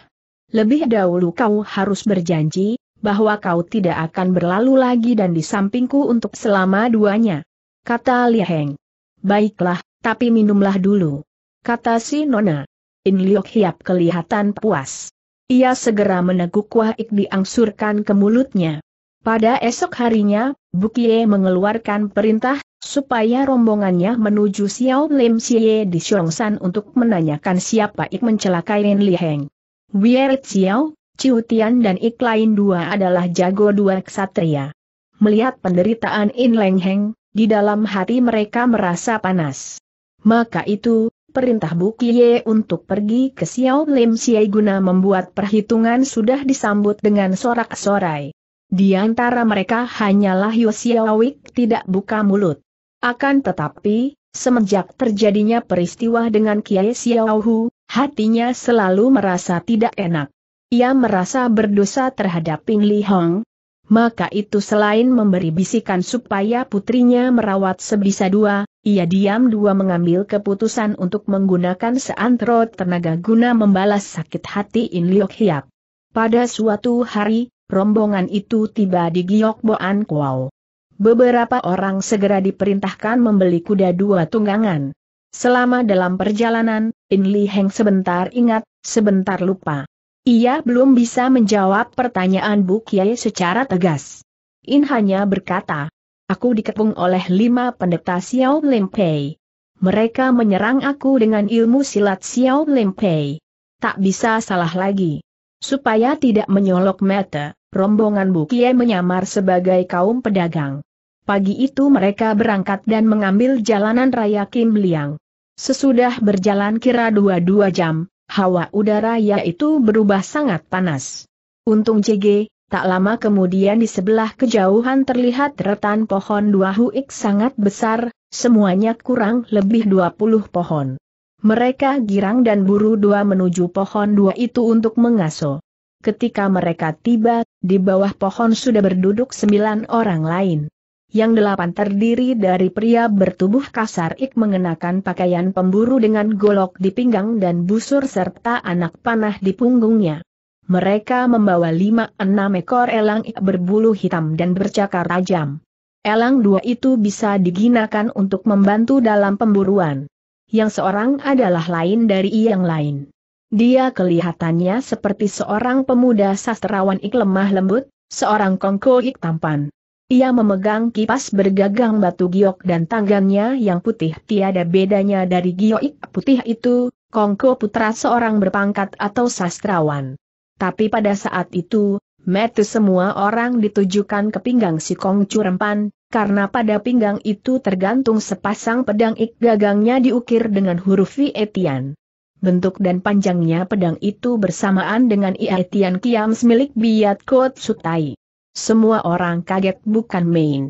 Lebih dahulu kau harus berjanji, bahwa kau tidak akan berlalu lagi dan di sampingku untuk selama duanya. Kata Heng. Baiklah, tapi minumlah dulu. Kata si Nona. In Liok Hiap kelihatan puas. Ia segera meneguk kuah ik diangsurkan ke mulutnya. Pada esok harinya, Bukie mengeluarkan perintah supaya rombongannya menuju Xiao Lim Xie di Xiongsan untuk menanyakan siapa Ik mencelakai Lin Li Heng. Xiao, Chiu Tian dan Ik lain dua adalah jago dua ksatria. Melihat penderitaan In Leng Heng, di dalam hati mereka merasa panas. Maka itu, perintah Bu Kie untuk pergi ke Xiao Lim Xie guna membuat perhitungan sudah disambut dengan sorak-sorai. Di antara mereka hanyalah Yosiawik tidak buka mulut. Akan tetapi, semenjak terjadinya peristiwa dengan Kiai Xiaohu, hatinya selalu merasa tidak enak. Ia merasa berdosa terhadap Ping Li Hong, maka itu selain memberi bisikan supaya putrinya merawat sebisa dua, ia diam dua mengambil keputusan untuk menggunakan seantero tenaga guna membalas sakit hati In Liok Hiap. Pada suatu hari, rombongan itu tiba di Giok Boan Kuau. Beberapa orang segera diperintahkan membeli kuda dua tunggangan. Selama dalam perjalanan, In Li Heng sebentar ingat, sebentar lupa. Ia belum bisa menjawab pertanyaan Bu Kiai secara tegas. In hanya berkata, Aku dikepung oleh lima pendeta Xiao Lim Pei. Mereka menyerang aku dengan ilmu silat Xiao Lim Pei. Tak bisa salah lagi. Supaya tidak menyolok mata, rombongan Bu Kiai menyamar sebagai kaum pedagang. Pagi itu mereka berangkat dan mengambil jalanan raya Kim Liang. Sesudah berjalan kira dua-dua jam, hawa udara yaitu berubah sangat panas. Untung CG, tak lama kemudian di sebelah kejauhan terlihat retan pohon dua huik sangat besar, semuanya kurang lebih 20 pohon. Mereka girang dan buru dua menuju pohon dua itu untuk mengaso. Ketika mereka tiba, di bawah pohon sudah berduduk sembilan orang lain. Yang delapan terdiri dari pria bertubuh kasar ik mengenakan pakaian pemburu dengan golok di pinggang dan busur serta anak panah di punggungnya. Mereka membawa lima enam ekor elang ik berbulu hitam dan bercakar tajam. Elang dua itu bisa digunakan untuk membantu dalam pemburuan. Yang seorang adalah lain dari yang lain. Dia kelihatannya seperti seorang pemuda sastrawan ik lemah lembut, seorang kongko ik tampan. Ia memegang kipas bergagang batu giok dan tanggangnya yang putih tiada bedanya dari giok putih itu, Kongko putra seorang berpangkat atau sastrawan. Tapi pada saat itu, mata semua orang ditujukan ke pinggang si Kong Curempan, karena pada pinggang itu tergantung sepasang pedang ik gagangnya diukir dengan huruf Etian. Bentuk dan panjangnya pedang itu bersamaan dengan Etian kiams milik Biat Kot Sutai. Semua orang kaget bukan main.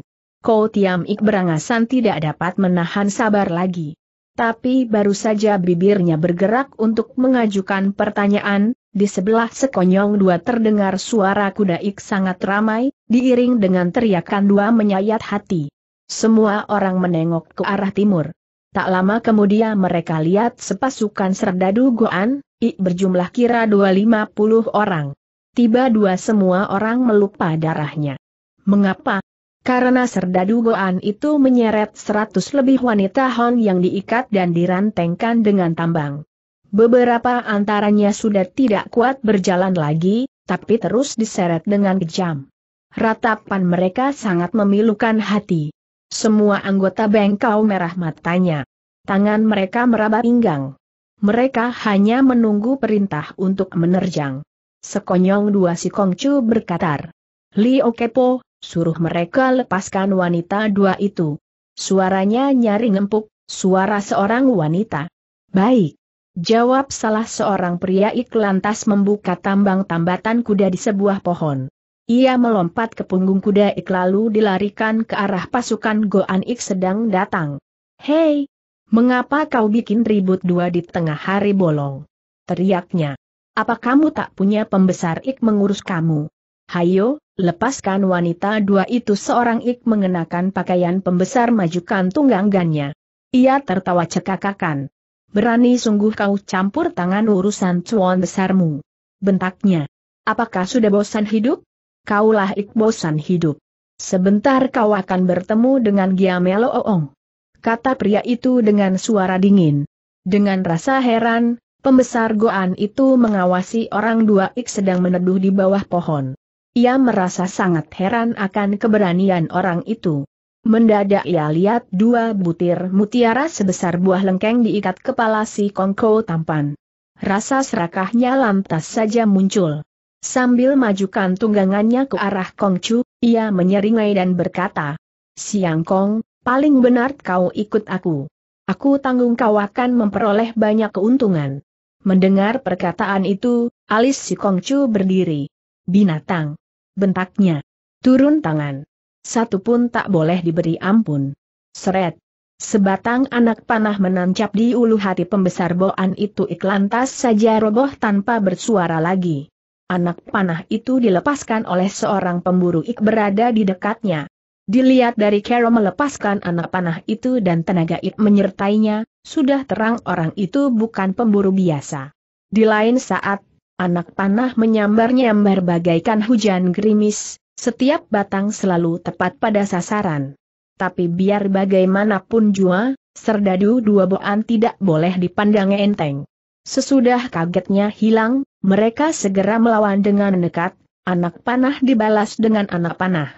Kau Tiam Ik berangasan tidak dapat menahan sabar lagi. Tapi baru saja bibirnya bergerak untuk mengajukan pertanyaan, di sebelah sekonyong dua terdengar suara kuda Ik sangat ramai, diiring dengan teriakan dua menyayat hati. Semua orang menengok ke arah timur. Tak lama kemudian mereka lihat sepasukan serdadu Goan, Ik berjumlah kira 250 orang tiba-tiba semua orang melupa darahnya. Mengapa? Karena serdadu goan itu menyeret seratus lebih wanita Hon yang diikat dan dirantengkan dengan tambang. Beberapa antaranya sudah tidak kuat berjalan lagi, tapi terus diseret dengan kejam. Ratapan mereka sangat memilukan hati. Semua anggota bengkau merah matanya. Tangan mereka meraba pinggang. Mereka hanya menunggu perintah untuk menerjang. Sekonyong dua si Kongcu berkatar. Li Okepo, suruh mereka lepaskan wanita dua itu. Suaranya nyaring empuk, suara seorang wanita. Baik. Jawab salah seorang pria Iklantas membuka tambang tambatan kuda di sebuah pohon. Ia melompat ke punggung kuda Ik lalu dilarikan ke arah pasukan Goan Ik sedang datang. Hei! Mengapa kau bikin ribut dua di tengah hari bolong? Teriaknya. Apa kamu tak punya pembesar ik mengurus kamu? Hayo, lepaskan wanita dua itu seorang ik mengenakan pakaian pembesar majukan tunggangannya. Ia tertawa cekakakan. Berani sungguh kau campur tangan urusan cuan besarmu. Bentaknya. Apakah sudah bosan hidup? Kaulah ik bosan hidup. Sebentar kau akan bertemu dengan Giamelo Oong. Kata pria itu dengan suara dingin. Dengan rasa heran, Pembesar Goan itu mengawasi orang dua ik sedang meneduh di bawah pohon. Ia merasa sangat heran akan keberanian orang itu. Mendadak ia lihat dua butir mutiara sebesar buah lengkeng diikat kepala si Kongko tampan. Rasa serakahnya lantas saja muncul. Sambil majukan tunggangannya ke arah Kongcu, ia menyeringai dan berkata, Siang Kong, paling benar kau ikut aku. Aku tanggung kau akan memperoleh banyak keuntungan. Mendengar perkataan itu, alis si Kongcu berdiri. Binatang. Bentaknya. Turun tangan. Satu pun tak boleh diberi ampun. Seret. Sebatang anak panah menancap di ulu hati pembesar Boan itu iklantas saja roboh tanpa bersuara lagi. Anak panah itu dilepaskan oleh seorang pemburu ik berada di dekatnya. Dilihat dari Carol melepaskan anak panah itu dan tenaga ik menyertainya, sudah terang orang itu bukan pemburu biasa. Di lain saat, anak panah menyambar-nyambar bagaikan hujan gerimis, setiap batang selalu tepat pada sasaran. Tapi biar bagaimanapun jua, serdadu dua boan tidak boleh dipandang enteng. Sesudah kagetnya hilang, mereka segera melawan dengan nekat, anak panah dibalas dengan anak panah.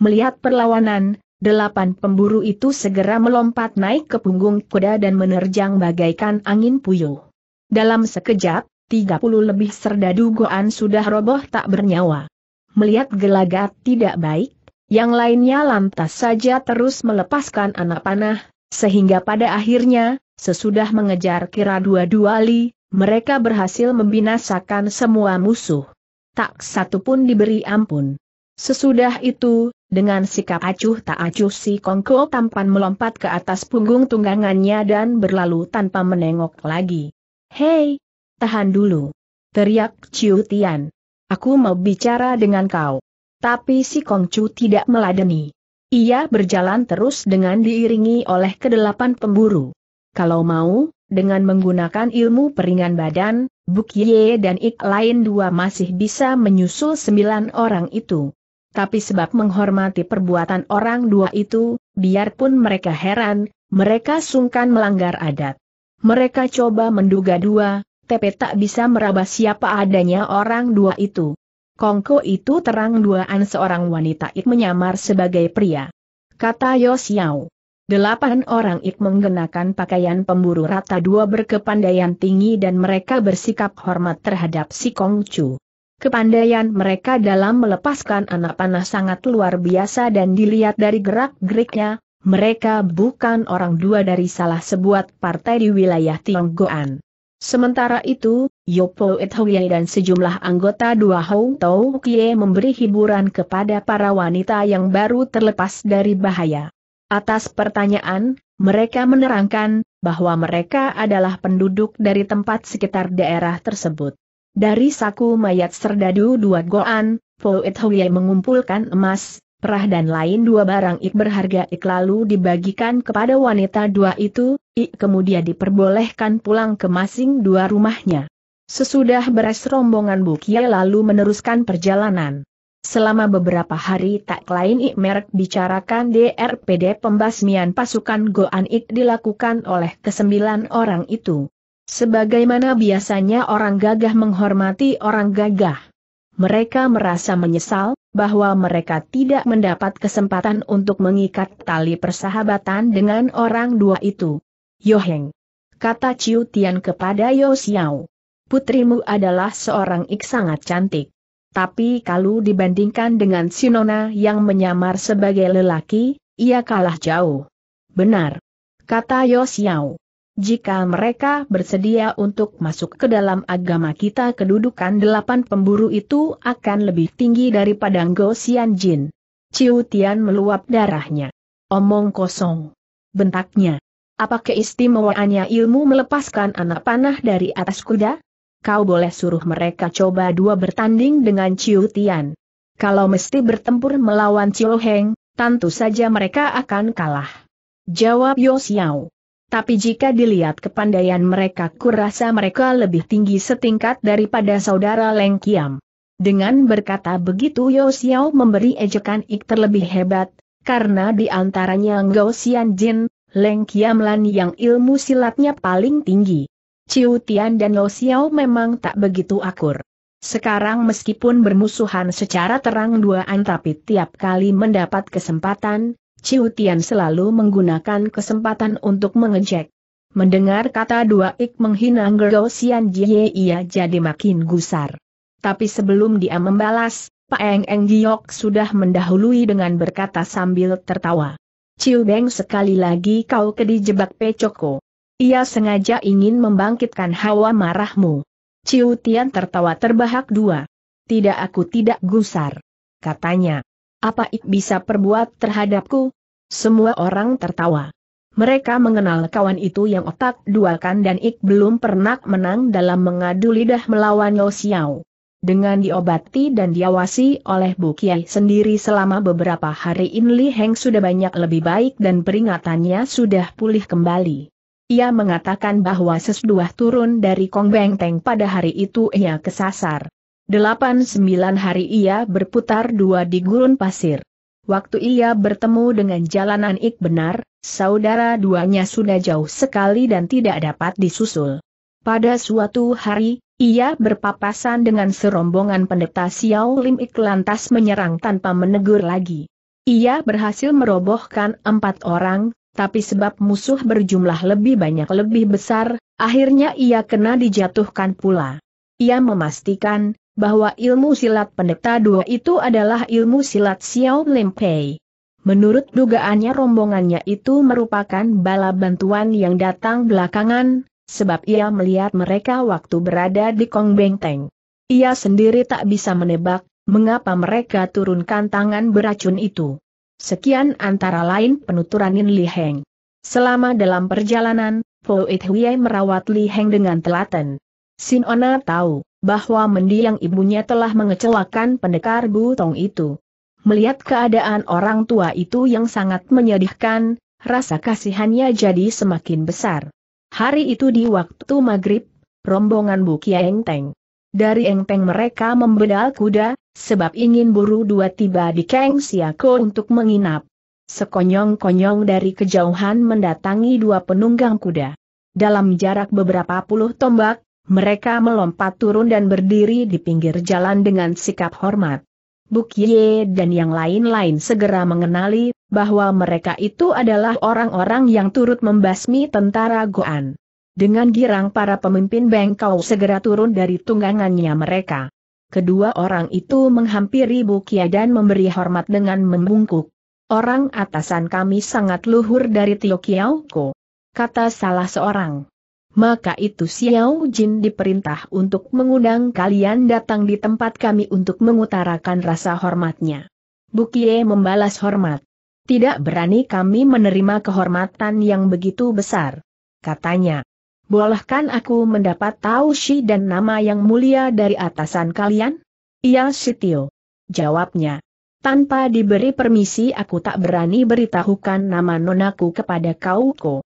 Melihat perlawanan, Delapan pemburu itu segera melompat naik ke punggung kuda dan menerjang bagaikan angin puyuh. Dalam sekejap, tiga puluh lebih serdadu Goan sudah roboh tak bernyawa. Melihat gelagat tidak baik, yang lainnya lantas saja terus melepaskan anak panah, sehingga pada akhirnya, sesudah mengejar kira dua-dua li, mereka berhasil membinasakan semua musuh. Tak satu pun diberi ampun. Sesudah itu, dengan sikap acuh tak acuh si Kongko tampan melompat ke atas punggung tunggangannya dan berlalu tanpa menengok lagi. Hei! Tahan dulu! Teriak Ciu Tian. Aku mau bicara dengan kau. Tapi si Kongcu tidak meladeni. Ia berjalan terus dengan diiringi oleh kedelapan pemburu. Kalau mau, dengan menggunakan ilmu peringan badan, Bukye dan Ik lain dua masih bisa menyusul sembilan orang itu tapi sebab menghormati perbuatan orang dua itu, biarpun mereka heran, mereka sungkan melanggar adat. Mereka coba menduga dua, Tepe tak bisa meraba siapa adanya orang dua itu. Kongko itu terang duaan seorang wanita ik menyamar sebagai pria. Kata Yosiao. Delapan orang ik mengenakan pakaian pemburu rata dua berkepandaian tinggi dan mereka bersikap hormat terhadap si Kongcu. Kepandaian mereka dalam melepaskan anak panah sangat luar biasa dan dilihat dari gerak-geriknya, mereka bukan orang dua dari salah sebuah partai di wilayah Tionggoan. Sementara itu, Yopo Ethoye dan sejumlah anggota dua Hong Tau Kie memberi hiburan kepada para wanita yang baru terlepas dari bahaya. Atas pertanyaan, mereka menerangkan bahwa mereka adalah penduduk dari tempat sekitar daerah tersebut. Dari saku mayat serdadu dua goan, Poet Huye mengumpulkan emas, perah dan lain dua barang ik berharga ik lalu dibagikan kepada wanita dua itu, ik kemudian diperbolehkan pulang ke masing dua rumahnya. Sesudah beres rombongan Bukia lalu meneruskan perjalanan. Selama beberapa hari tak lain Ik merek bicarakan DRPD pembasmian pasukan Goan Ik dilakukan oleh kesembilan orang itu. Sebagaimana biasanya orang gagah menghormati orang gagah. Mereka merasa menyesal, bahwa mereka tidak mendapat kesempatan untuk mengikat tali persahabatan dengan orang dua itu. Yoheng. Kata Ciu Tian kepada Yo Xiao. Putrimu adalah seorang ik sangat cantik. Tapi kalau dibandingkan dengan Sinona yang menyamar sebagai lelaki, ia kalah jauh. Benar. Kata Yo Xiao. Jika mereka bersedia untuk masuk ke dalam agama kita kedudukan delapan pemburu itu akan lebih tinggi daripada Ngo Jin. Ciu Tian meluap darahnya. Omong kosong. Bentaknya. Apa keistimewaannya ilmu melepaskan anak panah dari atas kuda? Kau boleh suruh mereka coba dua bertanding dengan Ciu Tian. Kalau mesti bertempur melawan Ciu Heng, tentu saja mereka akan kalah. Jawab Yosiao. Tapi jika dilihat kepandaian mereka kurasa mereka lebih tinggi setingkat daripada saudara Leng Kiam. Dengan berkata begitu Yo Xiao memberi ejekan Ik terlebih hebat, karena di antaranya Ngao Xian Jin, Leng Kiam Lan yang ilmu silatnya paling tinggi. Ciu Tian dan Yo Xiao memang tak begitu akur. Sekarang meskipun bermusuhan secara terang duaan tapi tiap kali mendapat kesempatan, Ciu Tian selalu menggunakan kesempatan untuk mengejek. Mendengar kata dua ik menghina Gerdo Sian Jie ia jadi makin gusar. Tapi sebelum dia membalas, Pak Eng Eng Giok sudah mendahului dengan berkata sambil tertawa. Ciu Beng sekali lagi kau kedijebak Pecoko. Ia sengaja ingin membangkitkan hawa marahmu. Ciu Tian tertawa terbahak dua. Tidak aku tidak gusar. Katanya. Apa Ik bisa perbuat terhadapku? Semua orang tertawa. Mereka mengenal kawan itu yang otak dua dan Ik belum pernah menang dalam mengadu lidah melawan Yo Xiao. Dengan diobati dan diawasi oleh Bu Kiai sendiri selama beberapa hari In Li Heng sudah banyak lebih baik dan peringatannya sudah pulih kembali. Ia mengatakan bahwa sesudah turun dari Kong Beng Teng pada hari itu ia kesasar. Delapan sembilan hari ia berputar dua di gurun pasir. Waktu ia bertemu dengan jalanan Ik benar, saudara duanya sudah jauh sekali dan tidak dapat disusul. Pada suatu hari, ia berpapasan dengan serombongan pendeta Xiao Lim Ik lantas menyerang tanpa menegur lagi. Ia berhasil merobohkan empat orang, tapi sebab musuh berjumlah lebih banyak lebih besar, akhirnya ia kena dijatuhkan pula. Ia memastikan, bahwa ilmu silat pendeta dua itu adalah ilmu silat Xiao Limpei. Menurut dugaannya rombongannya itu merupakan bala bantuan yang datang belakangan, sebab ia melihat mereka waktu berada di Kong beng teng. Ia sendiri tak bisa menebak, mengapa mereka turunkan tangan beracun itu. Sekian antara lain penuturan Lin Li Heng. Selama dalam perjalanan, Poet wei merawat Li Heng dengan telaten. Sin Ona tahu, bahwa mendiang ibunya telah mengecewakan pendekar butong itu. Melihat keadaan orang tua itu yang sangat menyedihkan, rasa kasihannya jadi semakin besar. Hari itu di waktu maghrib, rombongan Bukia Engteng. Dari Engteng mereka membedal kuda, sebab ingin buru dua tiba di Keng Siako untuk menginap. Sekonyong-konyong dari kejauhan mendatangi dua penunggang kuda. Dalam jarak beberapa puluh tombak, mereka melompat turun dan berdiri di pinggir jalan dengan sikap hormat. Bukye dan yang lain-lain segera mengenali bahwa mereka itu adalah orang-orang yang turut membasmi tentara Goan. Dengan girang para pemimpin Bengkau segera turun dari tunggangannya mereka. Kedua orang itu menghampiri Bukia dan memberi hormat dengan membungkuk. Orang atasan kami sangat luhur dari Tio Ko, Kata salah seorang maka itu Xiao Jin diperintah untuk mengundang kalian datang di tempat kami untuk mengutarakan rasa hormatnya. Bukie membalas hormat. Tidak berani kami menerima kehormatan yang begitu besar. Katanya, bolehkan aku mendapat tahu si dan nama yang mulia dari atasan kalian? Iya Sitio. Jawabnya, tanpa diberi permisi aku tak berani beritahukan nama nonaku kepada kau ko.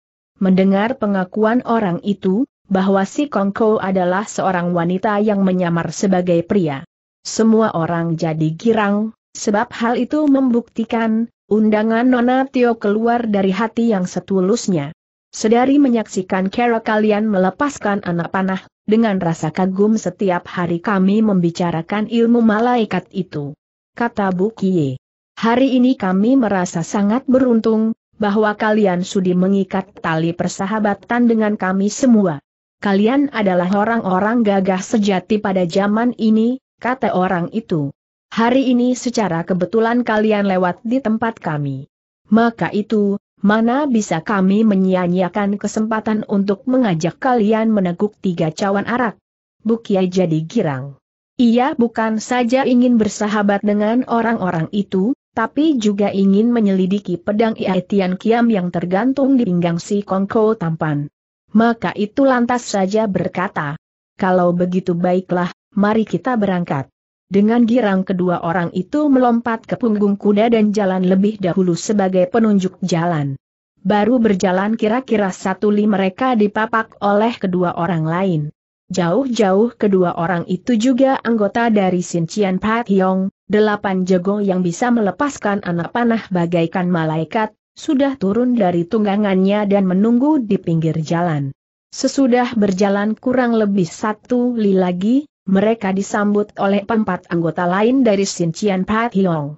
Mendengar pengakuan orang itu, bahwa si Kongko adalah seorang wanita yang menyamar sebagai pria. Semua orang jadi girang, sebab hal itu membuktikan, undangan Nona Tio keluar dari hati yang setulusnya. Sedari menyaksikan cara kalian melepaskan anak panah, dengan rasa kagum setiap hari kami membicarakan ilmu malaikat itu. Kata Bu Kie. Hari ini kami merasa sangat beruntung, bahwa kalian sudi mengikat tali persahabatan dengan kami semua. Kalian adalah orang-orang gagah sejati pada zaman ini, kata orang itu. Hari ini secara kebetulan kalian lewat di tempat kami. Maka itu, mana bisa kami menyia-nyiakan kesempatan untuk mengajak kalian meneguk tiga cawan arak? Bukia jadi girang. Ia bukan saja ingin bersahabat dengan orang-orang itu, tapi juga ingin menyelidiki pedang Iaitian Kiam yang tergantung di pinggang si Kongko tampan. Maka itu lantas saja berkata, kalau begitu baiklah, mari kita berangkat. Dengan girang kedua orang itu melompat ke punggung kuda dan jalan lebih dahulu sebagai penunjuk jalan. Baru berjalan kira-kira satu li mereka dipapak oleh kedua orang lain. Jauh-jauh kedua orang itu juga anggota dari Sincian Pat Hiong, delapan jago yang bisa melepaskan anak panah bagaikan malaikat, sudah turun dari tunggangannya dan menunggu di pinggir jalan. Sesudah berjalan kurang lebih satu li lagi, mereka disambut oleh empat anggota lain dari Sincian Pat Hiong.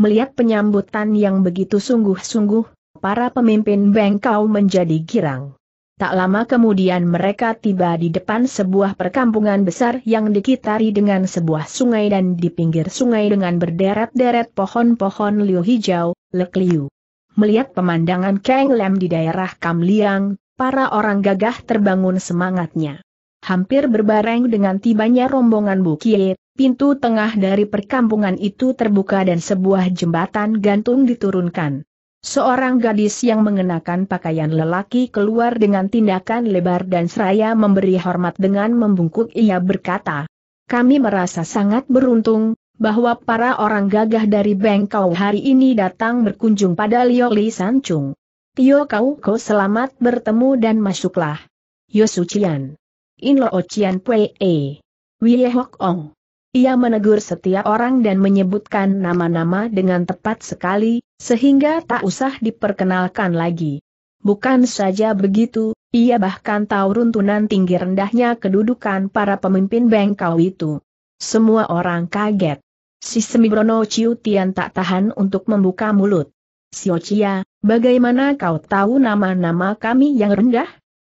Melihat penyambutan yang begitu sungguh-sungguh, para pemimpin Bengkau menjadi girang. Tak lama kemudian mereka tiba di depan sebuah perkampungan besar yang dikitari dengan sebuah sungai dan di pinggir sungai dengan berderet-deret pohon-pohon liu hijau, lek liu. Melihat pemandangan Kang Lem di daerah Kam Liang, para orang gagah terbangun semangatnya. Hampir berbareng dengan tibanya rombongan Bukie, pintu tengah dari perkampungan itu terbuka dan sebuah jembatan gantung diturunkan. Seorang gadis yang mengenakan pakaian lelaki keluar dengan tindakan lebar dan seraya memberi hormat dengan membungkuk ia berkata, Kami merasa sangat beruntung, bahwa para orang gagah dari Bengkau hari ini datang berkunjung pada Lio Li Sanchung. Tio Kau Ko selamat bertemu dan masuklah. Yosuchian, In Lo Pue E. Wie Hok Ong. Ia menegur setiap orang dan menyebutkan nama-nama dengan tepat sekali, sehingga tak usah diperkenalkan lagi. Bukan saja begitu, ia bahkan tahu runtunan tinggi rendahnya kedudukan para pemimpin bengkau itu. Semua orang kaget. Si Semibrono Ciu Tian tak tahan untuk membuka mulut. Siocia, bagaimana kau tahu nama-nama kami yang rendah?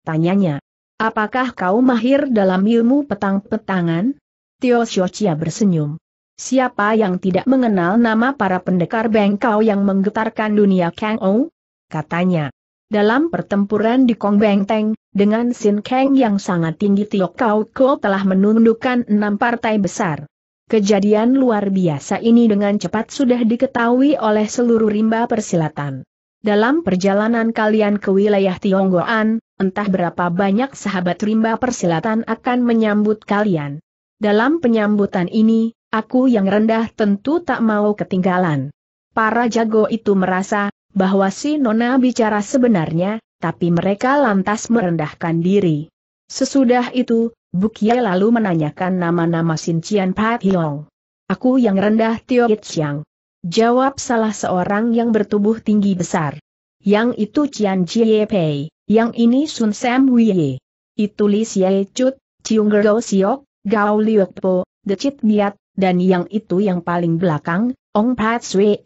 Tanyanya. Apakah kau mahir dalam ilmu petang-petangan? Tio Siocia bersenyum. Siapa yang tidak mengenal nama para pendekar bengkau yang menggetarkan dunia Kang Ou? Katanya. Dalam pertempuran di Kong Bengteng, dengan Sin Kang yang sangat tinggi Tio Kau Ko telah menundukkan enam partai besar. Kejadian luar biasa ini dengan cepat sudah diketahui oleh seluruh rimba persilatan. Dalam perjalanan kalian ke wilayah Tionggoan, entah berapa banyak sahabat rimba persilatan akan menyambut kalian. Dalam penyambutan ini, Aku yang rendah tentu tak mau ketinggalan. Para jago itu merasa, bahwa si Nona bicara sebenarnya, tapi mereka lantas merendahkan diri. Sesudah itu, Bukia lalu menanyakan nama-nama Sin Cian Pat Hiong. Aku yang rendah Tio Chiang. Jawab salah seorang yang bertubuh tinggi besar. Yang itu Cian Jie Pei, yang ini Sun Sam Wei. Itu Li Xie Cut, Chiung Gero Siok, Gao Liok Po, the Chit Miat, dan yang itu yang paling belakang, Ong Pat Sui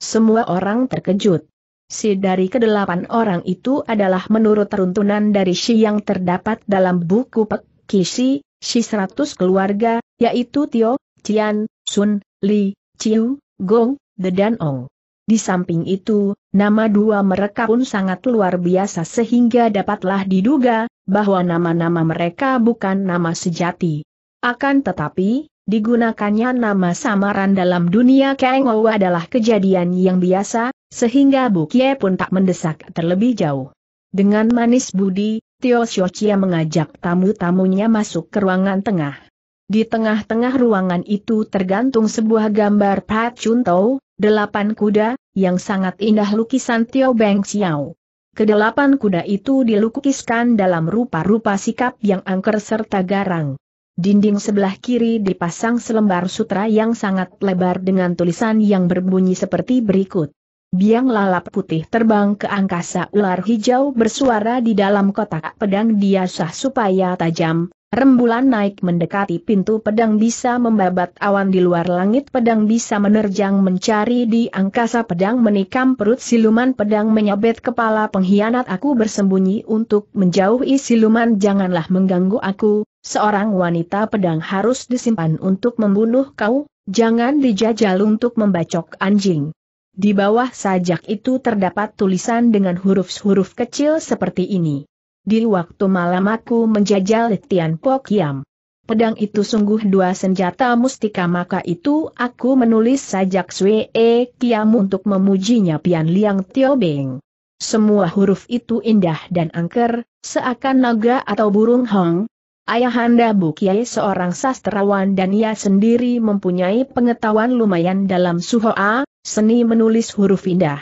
Semua orang terkejut. Si dari kedelapan orang itu adalah menurut runtunan dari si yang terdapat dalam buku Pek Kisi, si seratus keluarga, yaitu Tio, Cian, Sun, Li, Chiu, Gong, The dan Ong. Di samping itu, nama dua mereka pun sangat luar biasa sehingga dapatlah diduga, bahwa nama-nama mereka bukan nama sejati. Akan tetapi, Digunakannya nama samaran dalam dunia Kang Ou adalah kejadian yang biasa, sehingga Bukie pun tak mendesak terlebih jauh. Dengan manis budi, Tio Chia mengajak tamu-tamunya masuk ke ruangan tengah. Di tengah-tengah ruangan itu tergantung sebuah gambar Pat Chun Tau, delapan kuda, yang sangat indah lukisan Tio Beng Xiao. Kedelapan kuda itu dilukiskan dalam rupa-rupa sikap yang angker serta garang. Dinding sebelah kiri dipasang selembar sutra yang sangat lebar dengan tulisan yang berbunyi seperti berikut. Biang lalap putih terbang ke angkasa ular hijau bersuara di dalam kotak pedang diasah supaya tajam, Rembulan naik mendekati pintu pedang bisa membabat awan di luar langit pedang bisa menerjang mencari di angkasa pedang menikam perut siluman pedang menyabet kepala pengkhianat aku bersembunyi untuk menjauhi siluman janganlah mengganggu aku, Seorang wanita pedang harus disimpan untuk membunuh kau, jangan dijajal untuk membacok anjing. Di bawah sajak itu terdapat tulisan dengan huruf-huruf kecil seperti ini. Di waktu malam aku menjajal Tian Po Kiam. Pedang itu sungguh dua senjata mustika maka itu aku menulis sajak Sui E Kiam untuk memujinya Pian Liang Tio Beng. Semua huruf itu indah dan angker, seakan naga atau burung hong, Ayahanda bukiai seorang sastrawan dan ia sendiri mempunyai pengetahuan lumayan dalam suhoa, seni menulis huruf indah.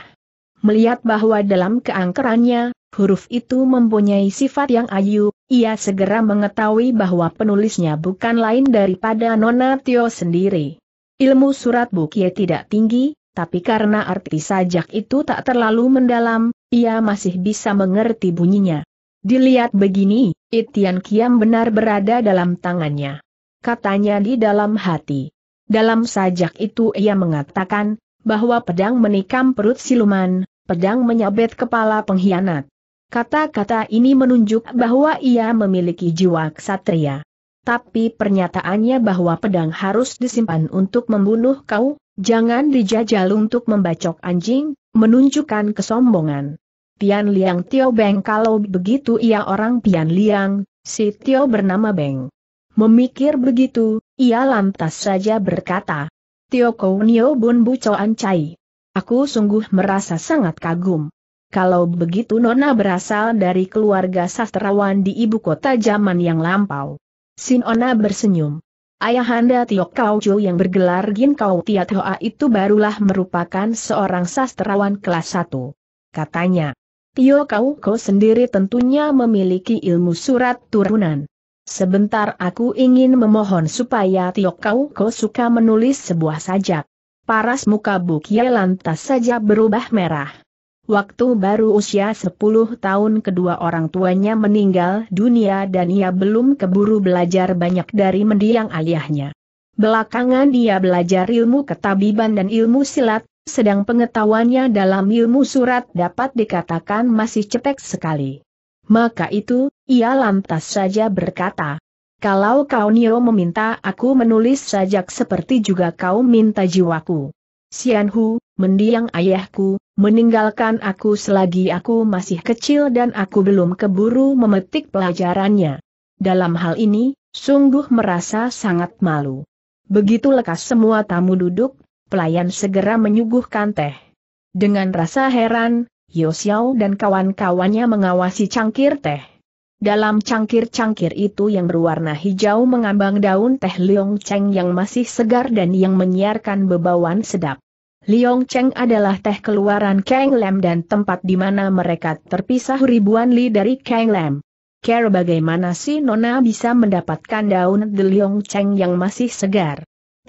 Melihat bahwa dalam keangkerannya, huruf itu mempunyai sifat yang ayu, ia segera mengetahui bahwa penulisnya bukan lain daripada Nona Tio sendiri. Ilmu surat bukiai tidak tinggi, tapi karena arti sajak itu tak terlalu mendalam, ia masih bisa mengerti bunyinya. Dilihat begini, Itian Kiam benar berada dalam tangannya. Katanya di dalam hati. Dalam sajak itu ia mengatakan, bahwa pedang menikam perut siluman, pedang menyabet kepala pengkhianat. Kata-kata ini menunjuk bahwa ia memiliki jiwa ksatria. Tapi pernyataannya bahwa pedang harus disimpan untuk membunuh kau, jangan dijajal untuk membacok anjing, menunjukkan kesombongan. Pian Liang Tio Beng kalau begitu ia orang Pian Liang, si Tio bernama Beng. Memikir begitu, ia lantas saja berkata, Tio Nio Bun Bucoan Cai. Aku sungguh merasa sangat kagum. Kalau begitu Nona berasal dari keluarga sastrawan di ibu kota zaman yang lampau. Sinona bersenyum. Ayahanda Tio Kau Chu yang bergelar Gin Kau Tiat Hoa itu barulah merupakan seorang sastrawan kelas satu, Katanya, Tio Kau Ko sendiri tentunya memiliki ilmu surat turunan. Sebentar aku ingin memohon supaya Tio Kau Ko suka menulis sebuah sajak. Paras muka Bukia lantas saja berubah merah. Waktu baru usia 10 tahun kedua orang tuanya meninggal dunia dan ia belum keburu belajar banyak dari mendiang ayahnya. Belakangan dia belajar ilmu ketabiban dan ilmu silat, sedang pengetahuannya dalam ilmu surat dapat dikatakan masih cetek sekali. Maka itu, ia lantas saja berkata, kalau kau Nio meminta aku menulis sajak seperti juga kau minta jiwaku. Hu, mendiang ayahku, meninggalkan aku selagi aku masih kecil dan aku belum keburu memetik pelajarannya. Dalam hal ini, sungguh merasa sangat malu. Begitu lekas semua tamu duduk, pelayan segera menyuguhkan teh. Dengan rasa heran, Yosiao dan kawan-kawannya mengawasi cangkir teh. Dalam cangkir-cangkir itu yang berwarna hijau mengambang daun teh Liong Cheng yang masih segar dan yang menyiarkan bebauan sedap. Liong Cheng adalah teh keluaran Kang Lam dan tempat di mana mereka terpisah ribuan li dari Kang Lam. Care bagaimana si Nona bisa mendapatkan daun de Liong Cheng yang masih segar.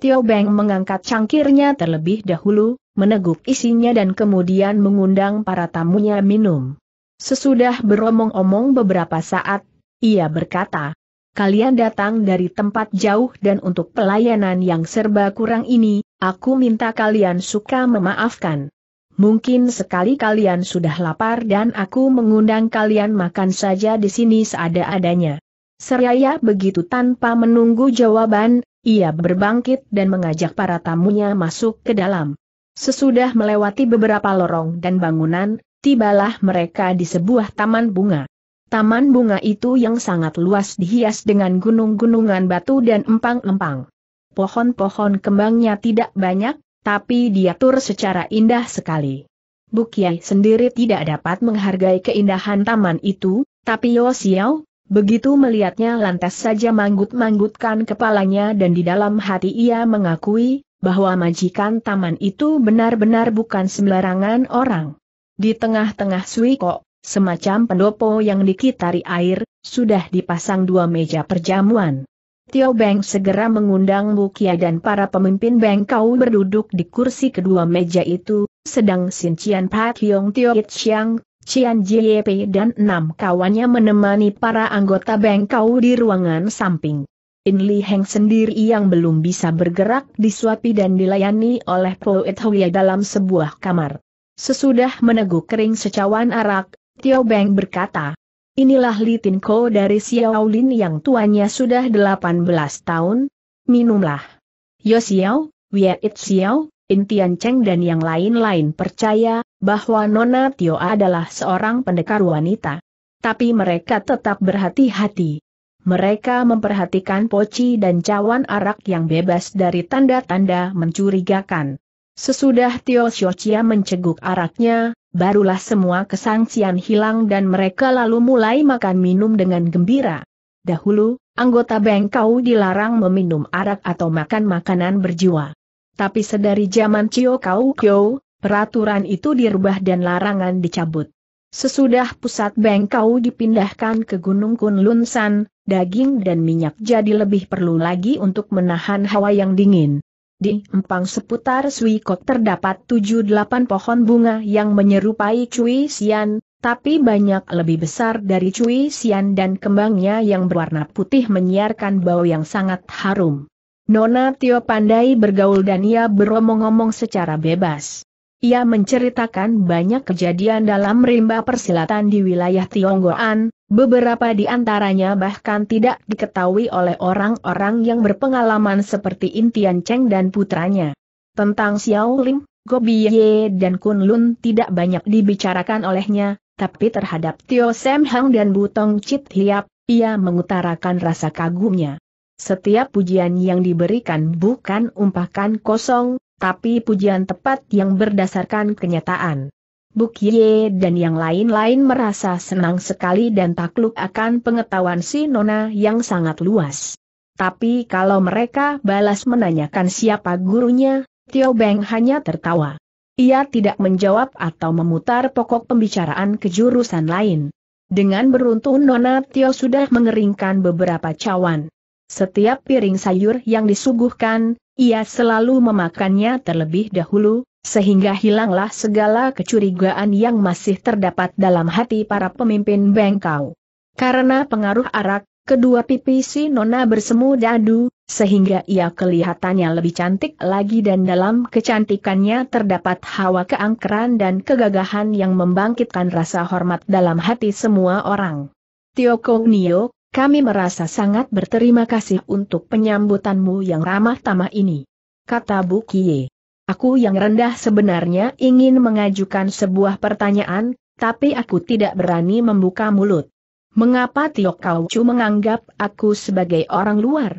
Tio Beng mengangkat cangkirnya terlebih dahulu, meneguk isinya dan kemudian mengundang para tamunya minum. Sesudah beromong-omong beberapa saat, ia berkata, Kalian datang dari tempat jauh dan untuk pelayanan yang serba kurang ini, aku minta kalian suka memaafkan. Mungkin sekali kalian sudah lapar dan aku mengundang kalian makan saja di sini seada-adanya. Seraya begitu tanpa menunggu jawaban, ia berbangkit dan mengajak para tamunya masuk ke dalam. Sesudah melewati beberapa lorong dan bangunan, tibalah mereka di sebuah taman bunga. Taman bunga itu yang sangat luas dihias dengan gunung-gunungan batu dan empang-empang. Pohon-pohon kembangnya tidak banyak, tapi diatur secara indah sekali. Bukiai sendiri tidak dapat menghargai keindahan taman itu, tapi Yosiao. Begitu melihatnya lantas saja manggut-manggutkan kepalanya dan di dalam hati ia mengakui, bahwa majikan taman itu benar-benar bukan sembarangan orang. Di tengah-tengah Suiko, semacam pendopo yang dikitari air, sudah dipasang dua meja perjamuan. Tio Beng segera mengundang Mukia dan para pemimpin Beng Kau berduduk di kursi kedua meja itu, sedang Sincian Pak Yong Tio It Siang, Cian JYP dan enam kawannya menemani para anggota bengkau di ruangan samping. In Li Heng sendiri yang belum bisa bergerak disuapi dan dilayani oleh It Huya dalam sebuah kamar. Sesudah meneguk kering secawan arak, Tio Beng berkata, Inilah Li Tin Ko dari Lin yang tuanya sudah 18 tahun, minumlah. Yo Xiao, Wei It Xiao, Intian Cheng dan yang lain-lain percaya bahwa Nona Tio adalah seorang pendekar wanita. Tapi mereka tetap berhati-hati. Mereka memperhatikan poci dan cawan arak yang bebas dari tanda-tanda mencurigakan. Sesudah Tio Xiochia menceguk araknya, barulah semua kesangsian hilang dan mereka lalu mulai makan minum dengan gembira. Dahulu, anggota bengkau dilarang meminum arak atau makan makanan berjiwa. Tapi sedari zaman Cio Kau Kyo, peraturan itu dirubah dan larangan dicabut. Sesudah pusat bengkau dipindahkan ke Gunung Kunlunsan, daging dan minyak jadi lebih perlu lagi untuk menahan hawa yang dingin. Di empang seputar Kok terdapat 7-8 pohon bunga yang menyerupai Cui Sian, tapi banyak lebih besar dari Cui Sian dan kembangnya yang berwarna putih menyiarkan bau yang sangat harum. Nona Tio pandai bergaul dan ia beromong-omong secara bebas. Ia menceritakan banyak kejadian dalam rimba persilatan di wilayah Tionggoan, beberapa di antaranya bahkan tidak diketahui oleh orang-orang yang berpengalaman seperti Intian Cheng dan putranya. Tentang Xiao Lim, Ye dan Kun Lun tidak banyak dibicarakan olehnya, tapi terhadap Tio Sem Hang dan Butong Chit Hiap, ia mengutarakan rasa kagumnya. Setiap pujian yang diberikan bukan umpakan kosong, tapi pujian tepat yang berdasarkan kenyataan. Bukye dan yang lain-lain merasa senang sekali dan takluk akan pengetahuan si Nona yang sangat luas. Tapi kalau mereka balas menanyakan siapa gurunya, Tio Beng hanya tertawa. Ia tidak menjawab atau memutar pokok pembicaraan ke jurusan lain. Dengan beruntung Nona Tio sudah mengeringkan beberapa cawan. Setiap piring sayur yang disuguhkan, ia selalu memakannya terlebih dahulu, sehingga hilanglah segala kecurigaan yang masih terdapat dalam hati para pemimpin bengkau. Karena pengaruh arak, kedua pipi si Nona bersemu dadu, sehingga ia kelihatannya lebih cantik lagi dan dalam kecantikannya terdapat hawa keangkeran dan kegagahan yang membangkitkan rasa hormat dalam hati semua orang. Tio Kong Nio, kami merasa sangat berterima kasih untuk penyambutanmu yang ramah tamah ini. Kata Bu Kie. Aku yang rendah sebenarnya ingin mengajukan sebuah pertanyaan, tapi aku tidak berani membuka mulut. Mengapa Tio Kaucu menganggap aku sebagai orang luar?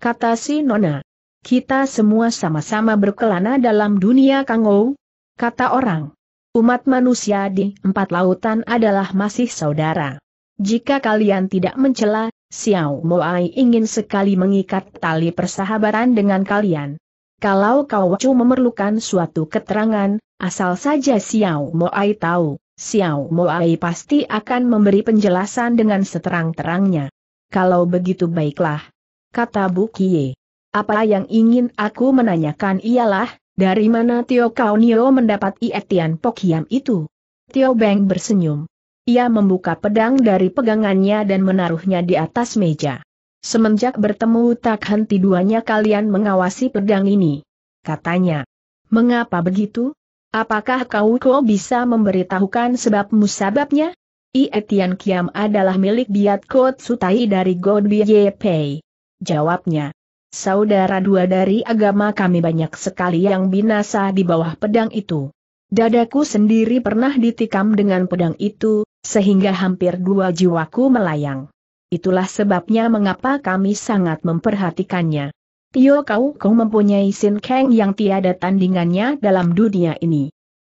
Kata si Nona. Kita semua sama-sama berkelana dalam dunia Kangou. Kata orang. Umat manusia di empat lautan adalah masih saudara. Jika kalian tidak mencela, Xiao Moai ingin sekali mengikat tali persahabatan dengan kalian. Kalau kau Chu memerlukan suatu keterangan, asal saja Xiao Moai tahu, Xiao Moai pasti akan memberi penjelasan dengan seterang-terangnya. Kalau begitu baiklah. Kata Bu Kie. Apa yang ingin aku menanyakan ialah, dari mana Tio Nio mendapat Ietian Pokiam itu? Tio Beng bersenyum. Ia membuka pedang dari pegangannya dan menaruhnya di atas meja. Semenjak bertemu tak henti duanya kalian mengawasi pedang ini. Katanya. Mengapa begitu? Apakah kau kau bisa memberitahukan sebab musababnya? Ietian Kiam adalah milik Biat Kot Sutai dari God Pei. Jawabnya. Saudara dua dari agama kami banyak sekali yang binasa di bawah pedang itu. Dadaku sendiri pernah ditikam dengan pedang itu, sehingga hampir dua jiwaku melayang. Itulah sebabnya mengapa kami sangat memperhatikannya. Tio Kau Kau mempunyai Sin Kang yang tiada tandingannya dalam dunia ini.